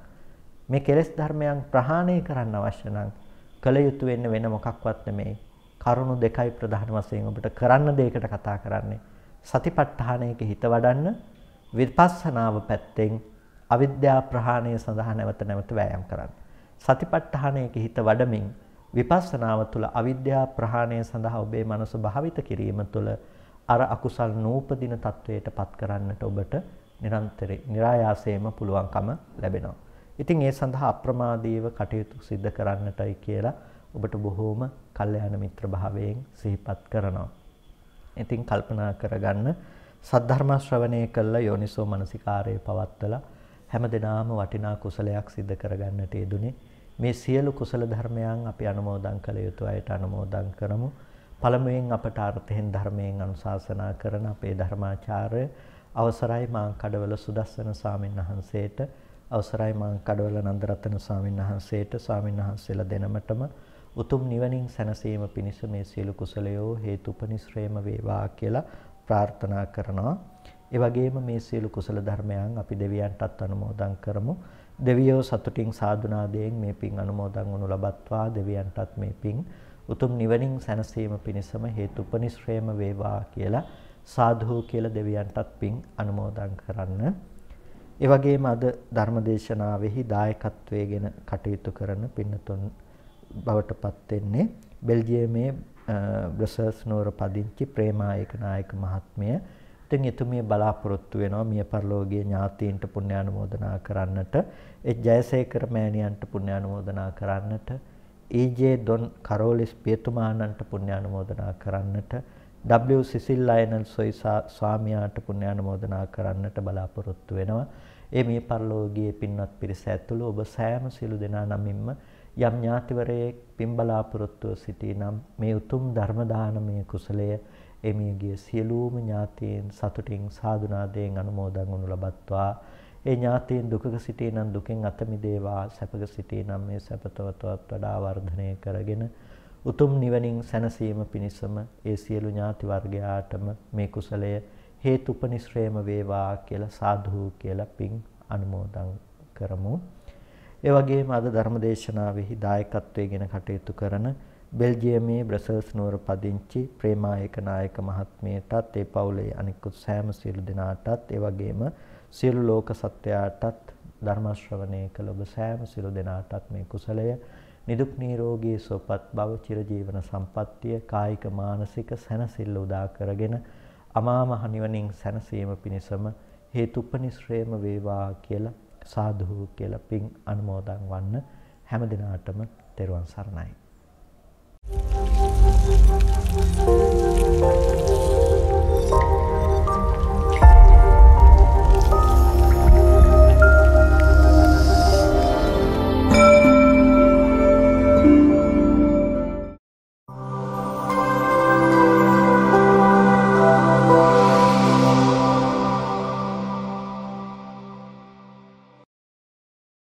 මේ කෙලෙස් ධර්මයන් ප්‍රහාණය කරන්න අවශ්‍ය නම් කළ යුතු වෙන්න වෙන මොකක්වත් නෙමෙයි. කරුණු දෙකයි ප්‍රධාන වශයෙන් ඔබට කරන්න දෙයකට කතා කරන්නේ. සතිපට්ඨානයක හිත වඩන්න විපස්සනාව පැත්තෙන් අවිද්‍යා ප්‍රහාණය සඳහා නැවත නැවත වෑයම් කරන්න. සතිපට්ඨානයක හිත වඩමින් විපස්සනාව තුළ අවිද්‍යා ප්‍රහාණය සඳහා ඔබේ මනස භාවිත කිරීම තුළ අර අකුසල් නූපදින තත්වයටපත් කරන්නට ඔබට නිරන්තරේ નિરાයාසයෙන්ම පුළුවන්කම ලැබෙනවා. ඉතින් ඒ සඳහා අප්‍රමාදීව කටයුතු සිද්ධ කරන්නටයි කියලා ඔබට බොහෝම කල්යාණ මිත්‍ර භාවයෙන් සිහිපත් කරනවා. ඉතින් කල්පනා කරගන්න සද්ධර්ම ශ්‍රවණය කළ යෝනිසෝ මනසිකාරයේ පවත්තලා හැම දිනාම වටිනා කුසලයක් සිද්ධ කරගන්නට යෙදුනේ. මේ සියලු කුසල ධර්මයන් අපි අනුමෝදන් කළ යුතු අයට අනුමෝදන් කරමු. පළමුවෙන් අපට අර්ථයෙන් ධර්මයෙන් අනුශාසනා කරන අපේ ධර්මාචාර්ය අවසරයි මා කඩවල සුදස්සන ස්වාමීන් වහන්සේට අවසරයි මා කඩවල නන්දරත්න ස්වාමීන් වහන්සේට ස්වාමීන් වහන්සේලා දෙනමටම උතුම් නිවනින් සැනසීම පිණිස මේ සියලු කුසලයෝ හේතුපනිශ්‍රේම වේවා කියලා ප්‍රාර්ථනා කරනවා. ඒ වගේම මේ සියලු කුසල ධර්මයන් අපි දෙවියන්ටත් අනුමෝදන් කරමු. දෙවියෝ සතුටින් සාදුනාදයෙන් මේ පින් අනුමෝදන් වනු ලබත්වා දෙවියන්ටත් මේ පින් උතුම් නිවනින් සැනසීම පිණිසම හේතුපනිශ්‍රේම වේවා කියලා සාධෝ කියලා දෙවියන්ටත් පින් අනුමෝදන් කරන්න. ඒ වගේම අද ධර්මදේශනාවෙහි දායකත්වයේගෙන කටයුතු කරන පින්නතුන් බවටපත් වෙන්නේ බෙල්ජියමේ බ්‍රසල්ස් නුවර පදිංචි ප්‍රේමායක නායක මහත්මිය. ඉතින් එතුමිය බලාපොරොත්තු වෙනවා මිය පරලෝකීය ඥාතීන්ට පුණ්‍යානුමෝදනා කරන්නට, ඒ ජයසේකර මෑණියන්ට පුණ්‍යානුමෝදනා කරන්නට, ඊජේ ඩොන් කරෝලිස් පියතුමාණන්ට පුණ්‍යානුමෝදනා කරන්නට W සිසිල් ලයනල් සොයි ස්වාමියාට පුණ්‍යානුමෝදනා කරන්නට බලාපොරොත්තු වෙනවා. ඒ මේ පරලෝකයේ පින්වත් පිරිස ඇතුළු ඔබ සෑම සිළු දෙනා නමින්ම යම් ඥාතිවරයෙක් පින් බලාපොරොත්තුව සිටිනම් මේ උතුම් ධර්ම දානමය කුසලය එමියගේ සියලුම ඥාතීන් සතුටින් සාදුනාදයෙන් අනුමෝදන් වනු ලබත්වා ඒ ඥාතීන් දුකක සිටී නම් දුකෙන් අත මිදේවා සැපක සිටී නම් මේ සැපතවතවත් වඩා වර්ධනය කරගෙන උතුම් නිවනින් සැනසීම පිණිසම ඒ සියලු ඥාති වර්ගයාටම මේ කුසලය හේතුපනිශ්‍රේම වේවා කියලා සාදු කියලා පිං අනුමෝදන් කරමු. ඒ වගේම අද ධර්මදේශනාවෙහි දායකත්වයෙන් කටයුතු කරන බෙල්ජියමේ බ්‍රසල්ස් නුවර පදිංචි ප්‍රේමායක නායක මහත්මියටත් ඒ පවුලේ අනිකුත් සෑම සියලු දෙනාටත් ඒ වගේම සියලු ලෝක සත්වයාටත් ධර්ම ශ්‍රවණය කළ ඔබ සෑම සිළු දෙනාටත් මේ කුසලය නිදුක් නිරෝගී සුවපත් භව චිරජීවන සම්පත්තිය කායික මානසික සැනසෙල්ල උදා කරගෙන අමා මහ නිවනින් සැනසීම පිණිසම හේතුපනිශ්‍රේම වේවා කියලා සාදු කියලා පින් අනුමෝදන් වන්න හැම දිනාටම තෙරුවන් සරණයි Thank you.